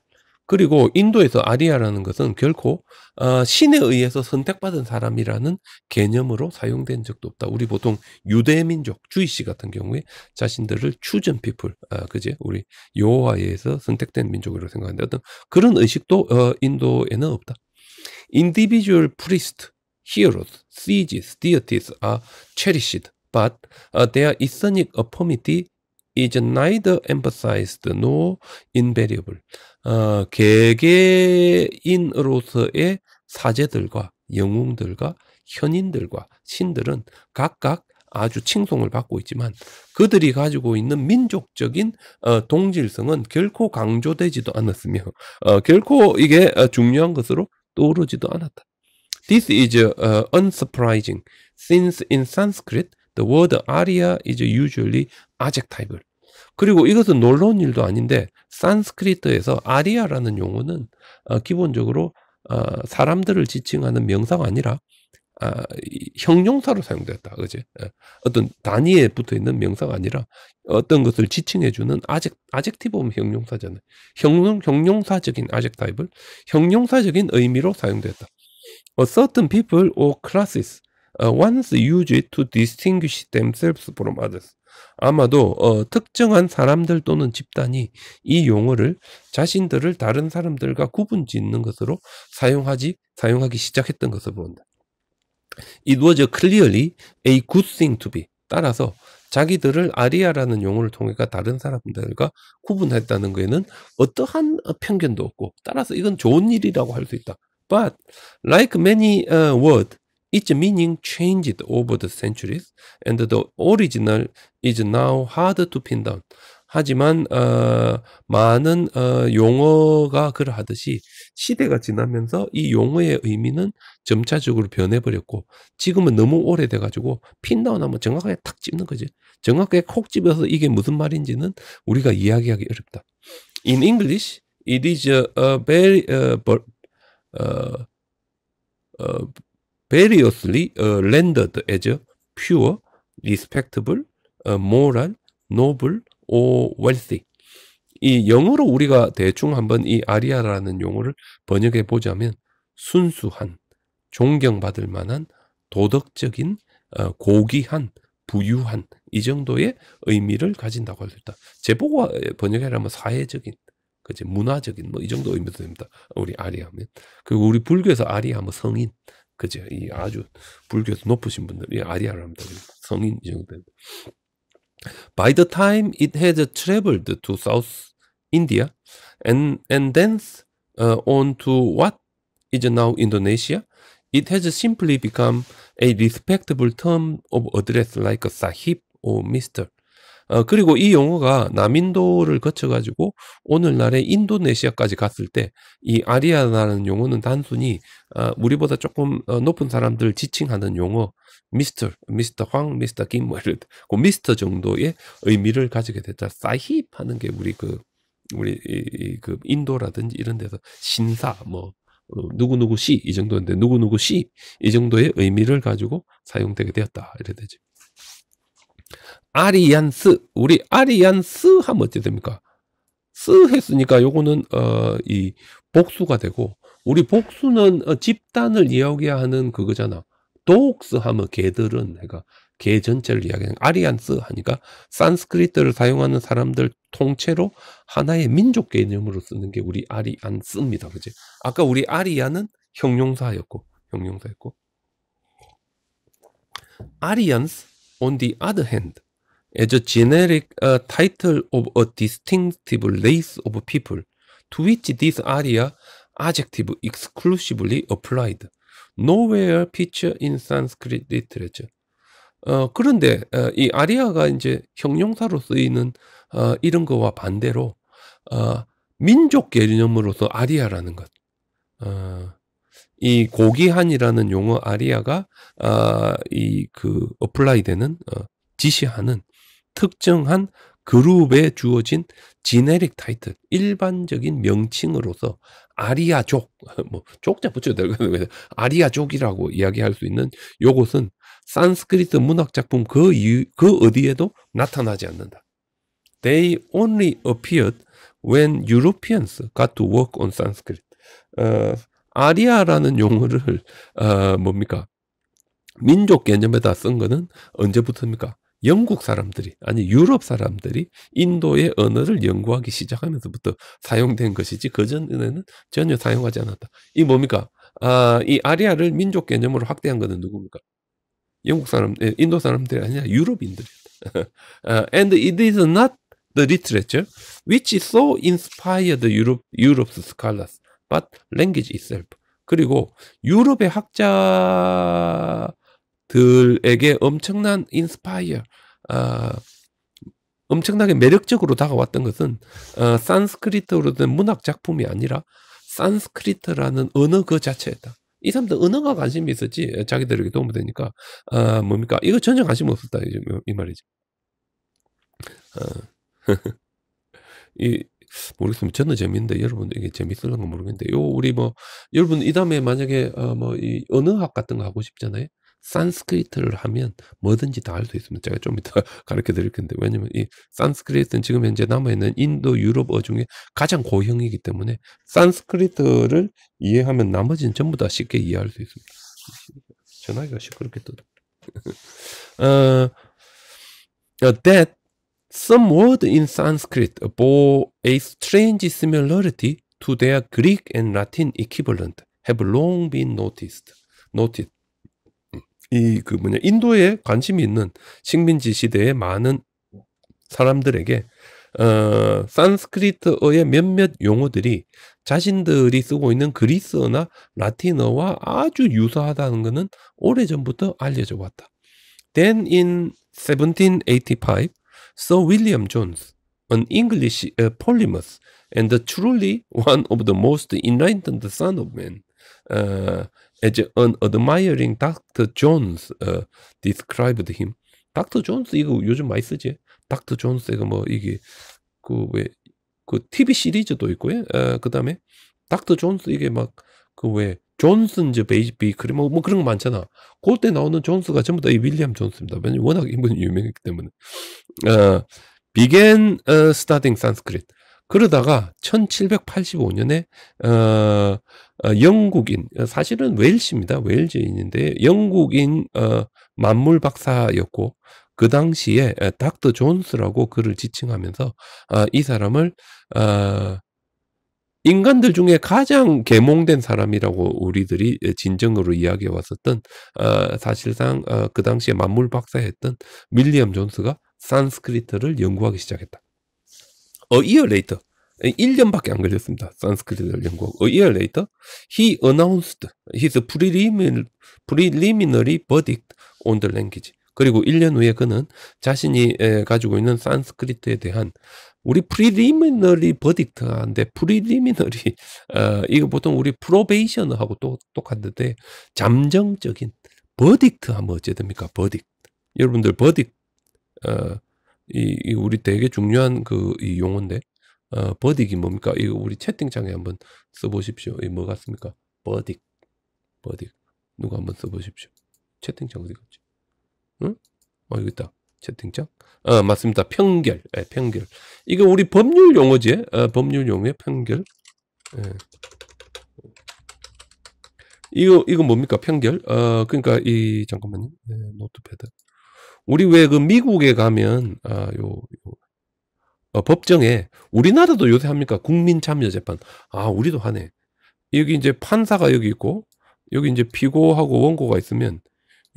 그리고 인도에서 아리아라는 것은 결코 어, 신에 의해서 선택받은 사람이라는 개념으로 사용된 적도 없다. 우리 보통 유대민족 주이시 같은 경우에 자신들을 추전 피플 어, 그제 우리 여호와에서 선택된 민족으로 생각하는데 어떤 그런 의식도 어, 인도에는 없다. Individual priest, heroes, sieges, deities are cherished, but uh, their ethnic affirmity is neither emphasized nor invariable. 어, 개개인으로서의 사제들과 영웅들과 현인들과 신들은 각각 아주 칭송을 받고 있지만 그들이 가지고 있는 민족적인 어, 동질성은 결코 강조되지도 않았으며 어, 결코 이게 어, 중요한 것으로 떠오르지도 않았다. This is uh, unsurprising since in Sanskrit the word Arya is usually adjectival. 그리고 이것은 놀라운 일도 아닌데 산스크리트에서 아리아라는 용어는 어, 기본적으로 어, 사람들을 지칭하는 명사가 아니라 아, 형용사로 사용되었다. 그지? 예. 어떤 단위에 붙어 있는 명사가 아니라 어떤 것을 지칭해주는 아직, 아젝티브 형용사잖아요. 형용, 형용사적인 아젝 타입을 형용사적인 의미로 사용되다 A 어, certain people or classes 어, once use i to distinguish themselves from others. 아마도 어, 특정한 사람들 또는 집단이 이 용어를 자신들을 다른 사람들과 구분짓는 것으로 사용하지 사용하기 시작했던 것을 본다. It was clearly a good thing to be. 따라서 자기들을 아리아라는 용어를 통해가 다른 사람들과 구분했다는 거에는 어떠한 편견도 없고 따라서 이건 좋은 일이라고 할 수 있다. But like many uh, word Its meaning changed over the centuries, and the original is now hard to pin down. 하지만 어, 많은 어, 용어가 그러하듯이 시대가 지나면서 이 용어의 의미는 점차적으로 변해버렸고 지금은 너무 오래돼가지고 핀다운하면 정확하게 탁 집는 거지. 정확하게 콕 집어서 이게 무슨 말인지는 우리가 이야기하기 어렵다. In English, it is a, very uh, uh, uh, variously uh, rendered as pure, respectable, uh, moral, noble, or wealthy. 이 영어로 우리가 대충 한번 이 아리아라는 용어를 번역해 보자면 순수한, 존경받을 만한, 도덕적인, 어, 고귀한, 부유한 이 정도의 의미를 가진다고 할 수 있다. 제보가 번역해라면 사회적인, 그지 문화적인 뭐 이 정도 의미도 됩니다. 우리 아리아면 그리고 우리 불교에서 아리아 뭐 성인 그죠? 이 아주 불교에서 높으신 분들이 아리아를 합니다. 성인 이 정도 됩니다. By the time it had traveled to South India and, and thence uh, on to what is now Indonesia, it has simply become a respectable term of address like a sahib or mister. 어, 그리고 이 용어가 남인도를 거쳐가지고 오늘날의 인도네시아까지 갔을 때 이 아리아라는 용어는 단순히 어, 우리보다 조금 어, 높은 사람들 지칭하는 용어 미스터, 미스터 황, 미스터 김뭐 이런 그 미스터 정도의 의미를 가지게 됐다. 사힙 하는 게 우리 그 우리 이, 그 인도라든지 이런 데서 신사 뭐 어, 누구누구 씨 이 정도인데 누구누구 씨 이 정도의 의미를 가지고 사용되게 되었다 이래 되죠. 아리안스 우리 아리안스 하면 어찌 됩니까? 쓰 했으니까 요거는 어 이 복수가 되고 우리 복수는 어, 집단을 이야기하는 그거잖아. 도스 하면 개들은 해가 개 전체를 이야기하는 아리안스 하니까 산스크리트를 사용하는 사람들 통째로 하나의 민족 개념으로 쓰는 게 우리 아리안스입니다. 그지? 아까 우리 아리아는 형용사였고 형용사였고 아리안스 on the other hand as a generic uh, title of a distinctive race of people to which this area adjective exclusively applied. Nowhere feature in Sanskrit literature. 어, 그런데 어, 이 아리아가 이제 형용사로 쓰이는 어, 이런 거와 반대로 어, 민족 개념으로서 아리아라는 것. 어, 이 고기한이라는 용어 아리아가 어, 이그 어플라이 되는 어, 지시하는 특정한 그룹에 주어진 지네릭 타이틀, 일반적인 명칭으로서 아리아족, 뭐, 족자 붙여도 되거든요. 아리아족이라고 이야기할 수 있는 요것은 산스크리트 문학작품 그, 이그 어디에도 나타나지 않는다. They only appeared when Europeans got to work on Sanskrit. 어, 아리아라는 용어를, 어, 뭡니까? 민족 개념에다 쓴 거는 언제부터입니까? 영국 사람들이 아니 유럽 사람들이 인도의 언어를 연구하기 시작하면서부터 사용된 것이지 그전에는 전혀 사용하지 않았다. 이 뭡니까? 아, 이 아리아를 민족 개념으로 확대한 것은 누굽니까? 영국 사람, 예, 인도 사람들이 아니라 유럽인들이다. 아, and it is not the literature which so inspired Europe, Europe's scholars, but language itself. 그리고 유럽의 학자 들에게 엄청난 인스파이어, 어, 엄청나게 매력적으로 다가왔던 것은 어, 산스크리트로 어된 문학 작품이 아니라 산스크리트라는 언어 그 자체였다. 이 사람들 언어가 관심이 있었지 자기들에게 도움이 되니까 아 뭡니까 이거 전혀 관심 없었다 이, 이 말이지. 아, 이 모르겠습니다. 저는 재밌는데 여러분 이게 재밌을는가 모르겠는데 요 우리 뭐 여러분 이 다음에 만약에 어, 뭐이 언어학 같은 거 하고 싶잖아요. 산스크리트를 하면 뭐든지 다할수 있습니다. 제가 좀 이따 가르쳐 드릴 건데 왜냐면 이 산스크리트는 지금 현재 남아 있는 인도 유럽어 중에 가장 고형이기 때문에 산스크리트를 이해하면 나머지는 전부 다 쉽게 이해할 수 있습니다. 전화기가 시끄럽게 떠. 어, 어, that some word in Sanskrit bore a strange similarity to their Greek and Latin equivalent have long been noticed. Noted. 이그 뭐냐 인도에 관심이 있는 식민지 시대의 많은 사람들에게 어, 산스크리트어의 몇몇 용어들이 자신들이 쓰고 있는 그리스어나 라틴어와 아주 유사하다는 것은 오래전부터 알려져 왔다. Then in 1785, Sir William Jones, an English uh, polymath and truly one of the most enlightened son of man, uh, As an admiring Dr. Jones uh, described him. 닥터 존스 이거 요즘 많이 쓰지. 닥터 존스거뭐 이게 그 왜그 그 TV 시리즈도 있고, 요 예? 어, 그다음에 닥터 존스 이게 막 그 왜 존슨즈 베이비 그림 뭐, 뭐 그런 거 많잖아. 그 때 나오는 존스가 전부 다이 윌리엄 존스입니다. 왜냐면 워낙 이분이 유명했기 때문에. 어, began uh, studying Sanskrit. 그러다가 1785년에 어, 어, 영국인 사실은 웨일시입니다. 웨일즈인인데 영국인 어, 만물 박사였고 그 당시에 닥터 존스라고 그를 지칭하면서 어, 이 사람을 어, 인간들 중에 가장 계몽된 사람이라고 우리들이 진정으로 이야기해 왔었던 어, 사실상 어, 그 당시에 만물 박사였던 밀리엄 존스가 산스크리트를 연구하기 시작했다. A year later. 1년밖에 안 걸렸습니다. 산스크리트 연구. A year later, he announced his preliminary, verdict on the language. 그리고 1년 후에 그는 자신이 가지고 있는 산스크리트에 대한 우리 프리리미너리 버딕트인데 프리리미너리 어, 이거 보통 우리 프로베이션하고 똑같은데 잠정적인 버딕트 하면 어찌 됩니까 버딕 여러분들 버딕 어, 이, 이 우리 되게 중요한 그 이 용어인데 어, 버딕이 뭡니까? 이거 우리 채팅창에 한번 써보십시오. 이 뭐 같습니까? 버딕, 버딕. 누가 한번 써보십시오. 채팅창 어디 갔지? 응? 어 여기 있다. 채팅창. 어 맞습니다. 편결, 예, 편결. 이거 우리 법률 용어지? 어, 법률 용어의 편결. 예. 이거 이거 뭡니까? 편결? 어 그러니까 이 잠깐만요. 예, 노트패드. 우리 왜 그 미국에 가면 아, 요, 요 어, 법정에 우리나라도 요새 합니까? 국민 참여 재판. 아, 우리도 하네. 여기 이제 판사가 여기 있고 여기 이제 피고하고 원고가 있으면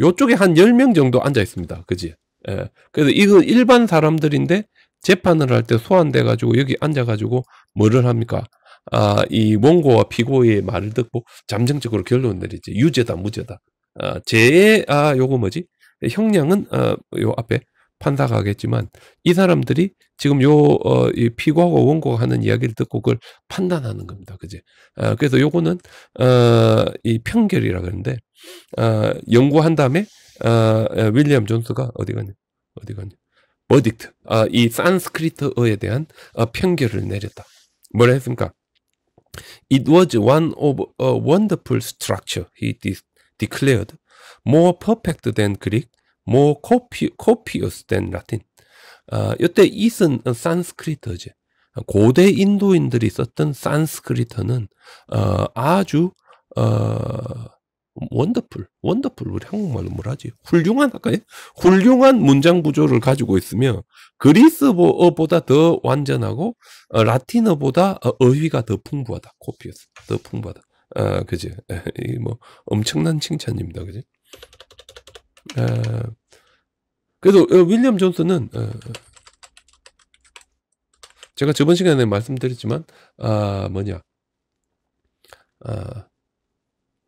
요쪽에 한 열 명 정도 앉아 있습니다. 그지? 예. 그래서 이거 일반 사람들인데 재판을 할 때 소환돼 가지고 여기 앉아 가지고 뭐를 합니까? 아, 이 원고와 피고의 말을 듣고 잠정적으로 결론 내리지. 유죄다, 무죄다. 아, 죄의 아, 요거 뭐지? 예, 형량은 어, 요 앞에 판사가 하겠지만 이 사람들이 지금 요 어, 이 피고하고 원고가 하는 이야기를 듣고 그걸 판단하는 겁니다. 그지? 어, 그래서 요거는 어, 이 편결이라 그러는데 어, 연구한 다음에 어, 윌리엄 존스가 어디 갔냐 어디 갔냐 버딕트. 아이 산스크리트어에 대한 어, 편결을 내렸다. 뭐라 했습니까? It was one of a 어, wonderful structure he declared more perfect than Greek, more copious than Latin. 어, 이때 이슨 산스크리트지. 고대 인도인들이 썼던 산스크리트는 어, 아주 어, 원더풀, 원더풀 우리 한국말로 뭐라지? 훌륭한 아까요? 예? 훌륭한 문장 구조를 가지고 있으며 그리스어보다 더 완전하고 어, 라틴어보다 어, 어휘가 더 풍부하다. 코피어스 더 풍부하다. 아, 그지? 뭐 엄청난 칭찬입니다. 그지? 그래서 어, 윌리엄 존슨은 어, 제가 저번 시간에 말씀드렸지만 아 뭐냐 아,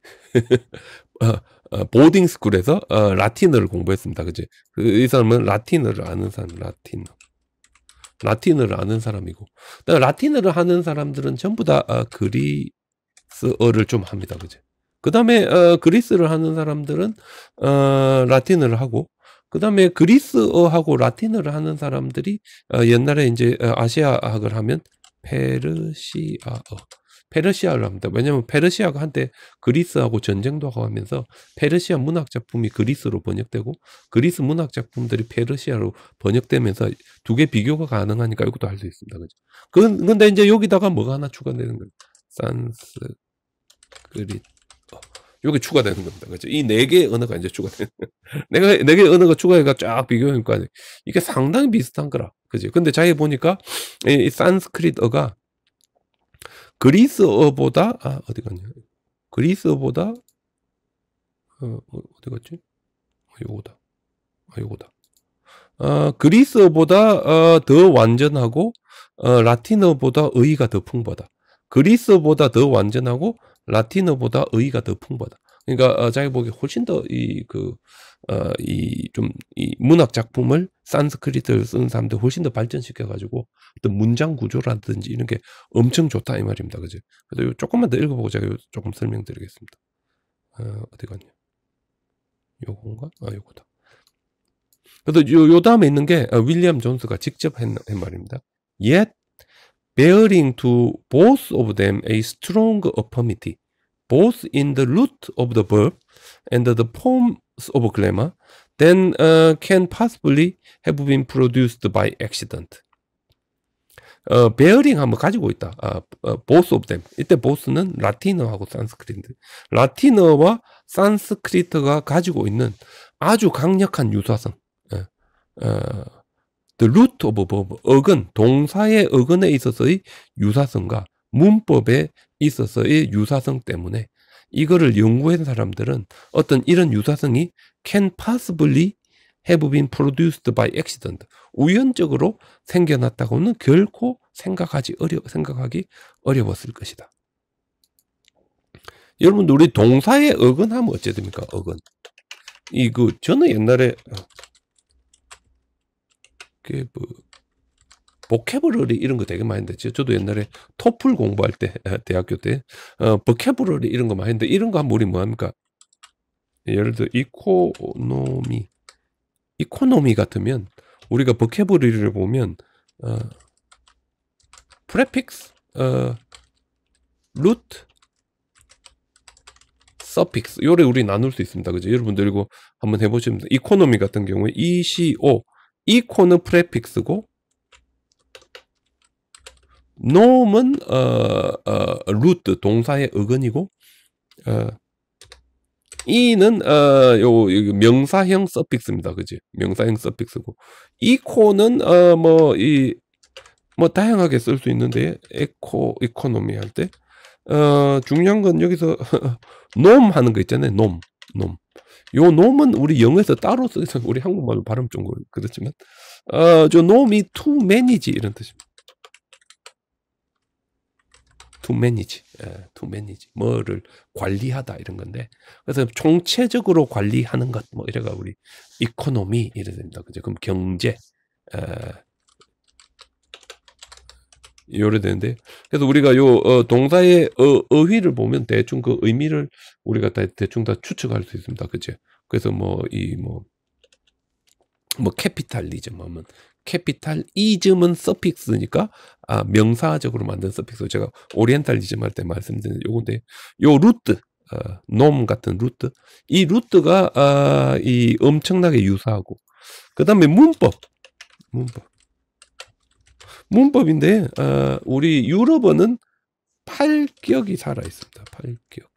어, 보딩 스쿨에서 아, 라틴어를 공부했습니다. 그지? 그, 이 사람은 라틴어를 아는 사람, 라틴어. 라틴어를 아는 사람이고, 라틴어를 하는 사람들은 전부 다 아, 그리스어를 좀 합니다. 그지? 그 다음에 어, 그리스를 하는 사람들은 어, 라틴어를 하고 그 다음에 그리스어하고 라틴어를 하는 사람들이 어, 옛날에 이제 어, 아시아학을 하면 페르시아어 페르시아를 합니다. 왜냐하면 페르시아가 한때 그리스하고 전쟁도 하고 하면서 페르시아 문학 작품이 그리스로 번역되고 그리스 문학 작품들이 페르시아로 번역되면서 두 개 비교가 가능하니까 이것도 할 수 있습니다. 그죠? 근데 이제 여기다가 뭐가 하나 추가되는 거예요. 산스그리트 요게 추가되는 겁니다. 그죠이 네 개의 언어가 이제 추가되는. 내가 네 개의 언어가 추가해가 쫙 비교하니까 이게 상당히 비슷한 거라. 그지? 근데 자기 보니까 이, 이산스크리어가 그리스어보다 아 어디 갔냐? 그리스어보다 어, 어, 어디 갔지? 아, 요거다. 아, 요거다. 어, 그리스어보다 어, 더 완전하고 어, 라틴어보다 의의가 더 풍부하다. 그리스어보다 더 완전하고 라틴어보다 의가 의더 풍부하다. 그러니까 어, 자기 보기 훨씬 더 이그어이 좀이 이 문학 작품을 산스크리트를 쓰는 사람들 훨씬 더 발전시켜 가지고 어떤 문장 구조라든지 이런 게 엄청 좋다 이 말입니다. 그죠? 그래서 조금만 더 읽어보고 제가 조금 설명드리겠습니다. 어, 어디 갔냐? 요건가? 아 요거다. 그래서 요, 요 다음에 있는 게 어, 윌리엄 존스가 직접 한, 했 말입니다. Yet bearing to both of them a strong affirmity, both in the root of the verb and the forms of grammar, then uh, can possibly have been produced by accident. 어, 베어링 한번 가지고 있다. 아, 어, both of them. 이때 both는 라틴어하고 산스크리트. 라틴어와 산스크리트가 가지고 있는 아주 강력한 유사성. 어, 어, the root of verb, 어근, 동사의 어근에 있어서의 유사성과 문법에 있어서의 유사성 때문에 이거를 연구한 사람들은 어떤 이런 유사성이 can possibly have been produced by accident. 우연적으로 생겨났다고는 결코 생각하지 어려, 생각하기 어려웠을 것이다. 여러분, 우리 동사의 어근하면 어찌 됩니까? 어근. 이거, 그, 저는 옛날에, 그게 뭐 보캐브러리 이런 거 되게 많이 했죠 저도 옛날에 토플 공부할 때 대학교 때 어, 보캐브러리 이런 거 많이 했는데 이런 거 한 번 우리 뭐합니까? 예를 들어 이코노미 이코노미 같으면 우리가 버케브러리를 보면 어, 프레픽스 어, 루트 서픽스 요래 우리 나눌 수 있습니다. 그죠? 여러분들 이거 한번 해보시면 이코노미 같은 경우에 ECO 이 코는 프레픽스고 놈은 어, 어, r o 동사의 어근이고 어, 이는 어, 요, 명사형 서픽스입니다. 그지? 명사형 서픽스고 이 코는 어, 뭐이뭐 뭐 다양하게 쓸 수 있는데 에코 이코노미 할때 어, 중요한 건 여기서 놈 하는 거 있잖아요. 놈. 놈. 요 놈은 우리 영어에서 따로 써서 우리 한국말로 발음 좀 그렇지만 어, 저 놈이 too many지 이런 뜻입니다. too many지, 예, too many지 뭐를 관리하다 이런 건데 그래서 총체적으로 관리하는 것 뭐 이래가 우리 이코노미 o m y 이래 됩니다. 그죠? 그럼 경제 에, 어, 요래 되는데 그래서 우리가 요 어, 동사의 어, 어휘를 보면 대충 그 의미를 우리가 다 대충 다 추측할 수 있습니다. 그치? 그래서 뭐 이 뭐 뭐 캐피탈리즘 뭐, 뭐 하면 캐피탈 이즘은 서픽스니까 아 명사적으로 만든 서픽스 제가 오리엔탈리즘 할 때 말씀드린 요건데 요 루트 어, 놈 같은 루트 이 루트가 아, 이 엄청나게 유사하고 그 다음에 문법 문법 문법인데 어, 우리 유럽어는 팔격이 살아 있습니다. 팔격.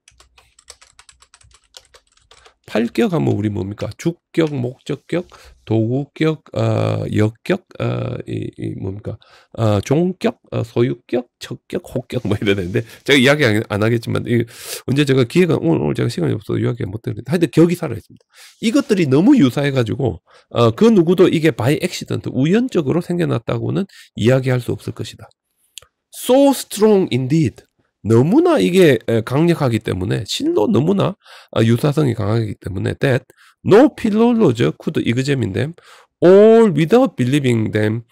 팔격 하면 우리 뭡니까? 주격, 목적격, 도구격, 어, 역격, 어, 이, 이 뭡니까, 어, 종격, 어, 소유격, 적격, 혹격뭐 이래야 되는데 제가 이야기 안, 안 하겠지만 이, 언제 제가 기회가 오늘, 오늘 제가 시간이 없어서 이야기 못 드리는데 하여튼 격이 살아있습니다. 이것들이 너무 유사해가지고 어, 그 누구도 이게 바이 엑시던트 우연적으로 생겨났다고는 이야기할 수 없을 것이다. So strong indeed. 너무나 이게 강력하기 때문에 실로 너무나 어, 유사성이 강하기 때문에 that no 필롤로죠. could 이그잼인데 or without believing them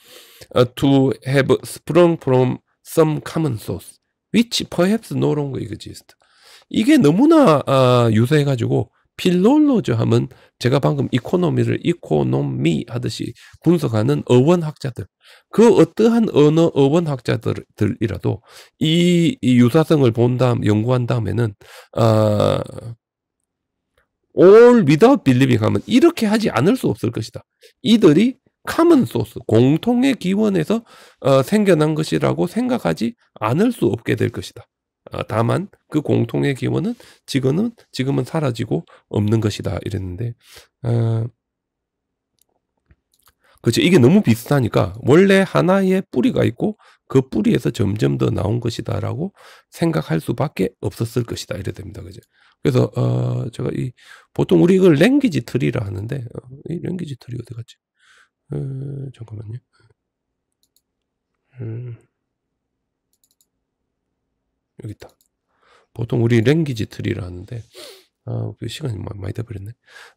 uh, to have sprung from some common source which perhaps no longer exist. 이게 너무나 아, 유사해가지고 필롤로즈 하면 제가 방금 이코노미를 이코노미 하듯이 분석하는 어원학자들 그 어떠한 언어 어원학자들이라도 이, 이 유사성을 본 다음 연구한 다음에는 아 all without believing 하면 이렇게 하지 않을 수 없을 것이다. 이들이 common source, 공통의 기원에서 어, 생겨난 것이라고 생각하지 않을 수 없게 될 것이다. 어, 다만 그 공통의 기원은 지금은 지금은 사라지고 없는 것이다 이랬는데 어, 그렇죠 이게 너무 비슷하니까 원래 하나의 뿌리가 있고 그 뿌리에서 점점 더 나온 것이다라고 생각할 수밖에 없었을 것이다 이래 됩니다 그죠 그래서 어 제가 이 보통 우리 이걸 랭귀지 트리라 하는데 어, 이 랭귀지 트리 어디 갔지 어, 잠깐만요 음, 여기 있다 보통 우리 랭귀지 트리라 하는데 아, 그 시간이 많이 돼버렸네.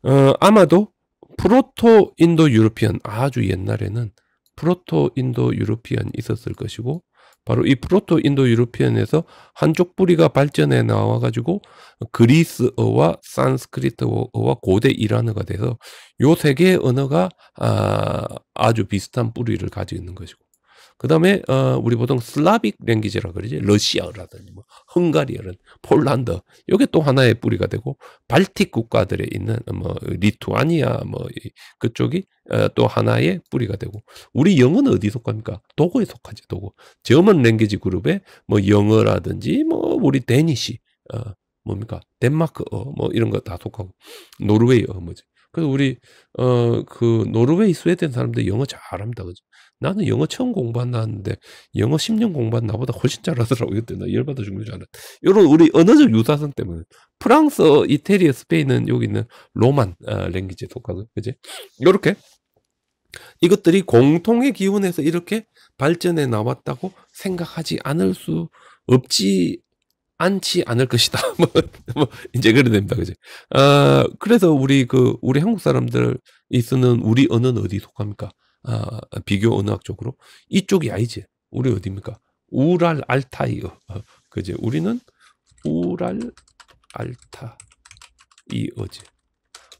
어, 아마도 프로토 인도 유로피언 아주 옛날에는 프로토 인도 유로피언이 있었을 것이고 바로 이 프로토 인도 유로피언에서 한쪽 뿌리가 발전해 나와 가지고 그리스어와 산스크리트어와 고대 이란어가 돼서 요세 개의 언어가 아, 아주 비슷한 뿌리를 가지고 있는 것이고 그 다음에 어, 우리 보통 슬라빅 랭귀지라 그러지 러시아라든지 뭐 헝가리어는 폴란드 요게또 하나의 뿌리가 되고 발틱 국가들에 있는 뭐 리투아니아 뭐 그쪽이 어, 또 하나의 뿌리가 되고 우리 영어는 어디 속합니까? 도고에 속하지 도고 저먼 랭귀지 그룹에 뭐 영어라든지 뭐 우리 데니시 어, 뭡니까 덴마크어 뭐 이런 거 다 속하고 노르웨이어 뭐지 그래서 우리 어 그 노르웨이 스웨덴 사람들 영어 잘합니다. 그죠? 나는 영어 처음 공부한다는데 영어 10년 공부한 나보다 훨씬 잘하더라고 이때 나 열받아 죽는 줄 알았. 이런 우리 언어적 유사성 때문에 프랑스, 이태리, 스페인은 여기 있는 로만 아, 랭귀지에 속하고 그지? 요렇게 이것들이 공통의 기운에서 이렇게 발전해 나왔다고 생각하지 않을 수 없지 않지 않을 것이다. 뭐, 뭐 이제 그래 됩니다. 그죠? 아, 그래서 우리 그 우리 한국 사람들이 쓰는 우리 언어는 어디 속합니까? 아, 비교 언어학 적으로 이쪽이 아니지. 우리 어디입니까? 우랄 알타이어. 어, 그지? 우리는 우랄 알타이어지.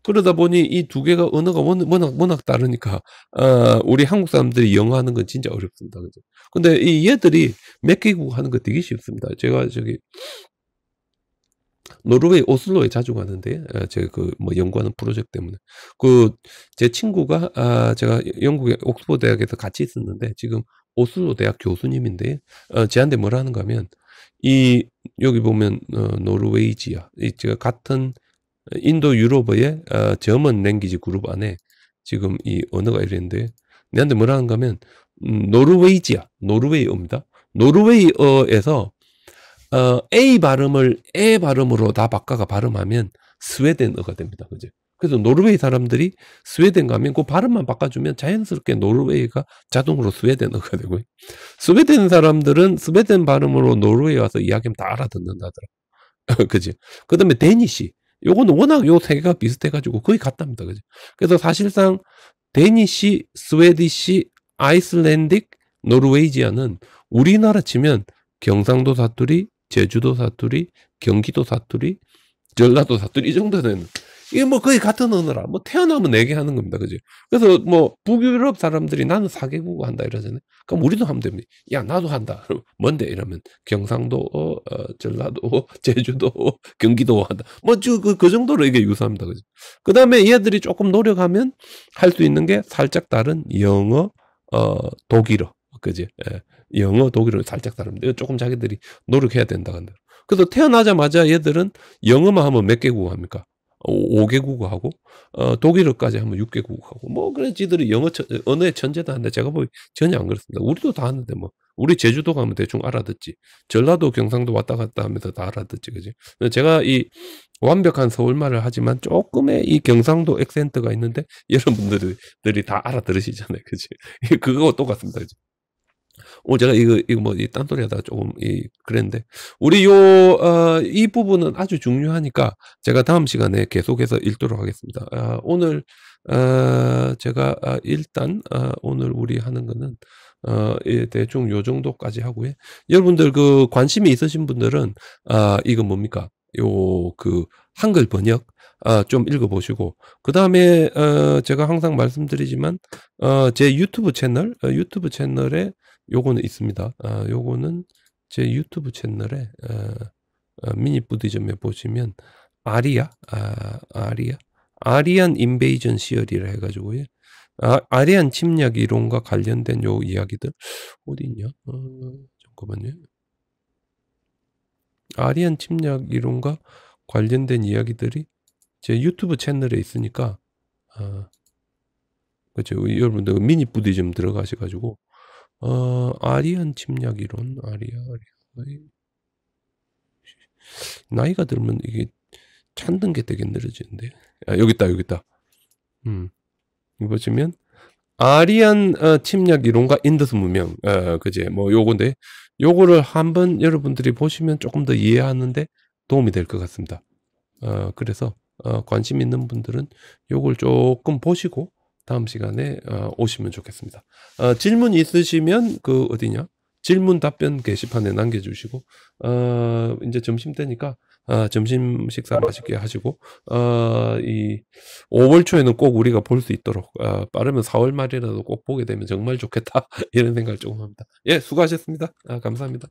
그러다 보니 이 두 개가 언어가 워낙 워낙 다르니까 어, 우리 한국 사람들이 영어 하는 건 진짜 어렵습니다. 그죠? 근데 이 얘들이 몇 개국 하는 거 되게 쉽습니다. 제가 저기 노르웨이 오슬로에 자주 가는데 어, 제가 그 뭐 연구하는 프로젝트 때문에 그 제 친구가 아 제가 영국의 옥스퍼드 대학에서 같이 있었는데 지금 오슬로 대학 교수님인데 제한테 어, 뭐라 하는가 하면 이 여기 보면 어 노르웨이지야 이 제가 같은 인도 유럽의 어, 저먼 랭귀지 그룹 안에 지금 이 언어가 이랬는데 내한테 뭐라 하는가 하면 음, 노르웨이지야 노르웨이어입니다 노르웨이어에서 어, A 발음을 에 발음으로 다 바꿔가 발음하면 스웨덴어가 됩니다 그죠 그래서 노르웨이 사람들이 스웨덴 가면 그 발음만 바꿔주면 자연스럽게 노르웨이가 자동으로 스웨덴어가 되고 스웨덴 사람들은 스웨덴 발음으로 노르웨이 와서 이야기하면 다 알아듣는다더라 그지 그 다음에 데니시 요건 워낙 요 세 개가 비슷해가지고 거의 같답니다. 그죠? 그래서 사실상 데니시, 스웨디시, 아이슬란딕, 노르웨이지아는 우리나라 치면 경상도 사투리, 제주도 사투리, 경기도 사투리, 전라도 사투리 이 정도는 이게 뭐 거의 같은 언어라. 뭐 태어나면 내게 하는 겁니다. 그죠? 그래서 뭐 북유럽 사람들이 나는 사개국어 한다 이러잖아요. 그럼 우리도 하면 됩니다. 야, 나도 한다. 뭔데? 이러면 경상도, 어, 어 전라도, 제주도, 경기도 한다. 뭐 그, 그 정도로 이게 유사합니다. 그죠? 그 다음에 얘들이 조금 노력하면 할 수 있는 게 살짝 다른 영어, 어, 독일어. 그지? 예. 영어, 독일어 살짝 다릅니다. 조금 자기들이 노력해야 된다. 근데. 그래서 태어나자마자 얘들은 영어만 하면 몇 개국어 합니까? 5개국하고 어, 독일어까지 하면 6개국하고 뭐 그래 지들이 영어 천, 언어의 천재도 하는데 제가 보기 전혀 안 그렇습니다. 우리도 다 하는데 뭐 우리 제주도 가면 대충 알아듣지 전라도 경상도 왔다 갔다 하면서 다 알아듣지 그지? 제가 이 완벽한 서울말을 하지만 조금의 이 경상도 액센트가 있는데 여러분들이 다 알아들으시잖아요, 그지? 그거 똑같습니다, 그지? 오늘 어, 제가 이거, 이거 뭐, 이 딴소리 하다 조금, 이, 그랬는데. 우리 요, 어, 이 부분은 아주 중요하니까 제가 다음 시간에 계속해서 읽도록 하겠습니다. 아, 오늘, 어, 제가, 아, 일단, 아, 오늘 우리 하는 거는, 어, 예, 대충 요 정도까지 하고요. 여러분들 그 관심이 있으신 분들은, 아, 이거 뭡니까? 요, 그, 한글 번역, 아, 좀 읽어보시고 그 다음에 어, 제가 항상 말씀드리지만 어, 제 유튜브 채널 어, 유튜브 채널에 요거는 있습니다. 아, 요거는 제 유튜브 채널에 아, 미니 부디즘에 보시면 아리아 아, 아리아 아리안 인베이전 시어리라 해가지고 아, 아리안 침략 이론과 관련된 요 이야기들 어디 있냐? 어, 잠깐만요. 아리안 침략 이론과 관련된 이야기들이 제 유튜브 채널에 있으니까 아, 그죠 여러분들 미니 부디즘 들어가셔가지고 어, 아리안 침략 이론, 아리아, 아리아. 나이가 들면 이게 찾는 게 되게 느려지는데 아, 여기 있다, 여기 있다. 음. 이거 보시면, 아리안 어, 침략 이론과 인더스 문명, 어, 그제, 뭐, 요건데, 요거를 한번 여러분들이 보시면 조금 더 이해하는데 도움이 될 것 같습니다. 어, 그래서, 어, 관심 있는 분들은 요걸 조금 보시고, 다음 시간에 어, 오시면 좋겠습니다. 어, 질문 있으시면 그 어디냐? 질문 답변 게시판에 남겨주시고 어, 이제 점심 때니까 어, 점심 식사 맛있게 하시고 어, 이 5월 초에는 꼭 우리가 볼 수 있도록 어, 빠르면 4월 말이라도 꼭 보게 되면 정말 좋겠다 이런 생각을 조금 합니다. 예 수고하셨습니다. 아, 감사합니다.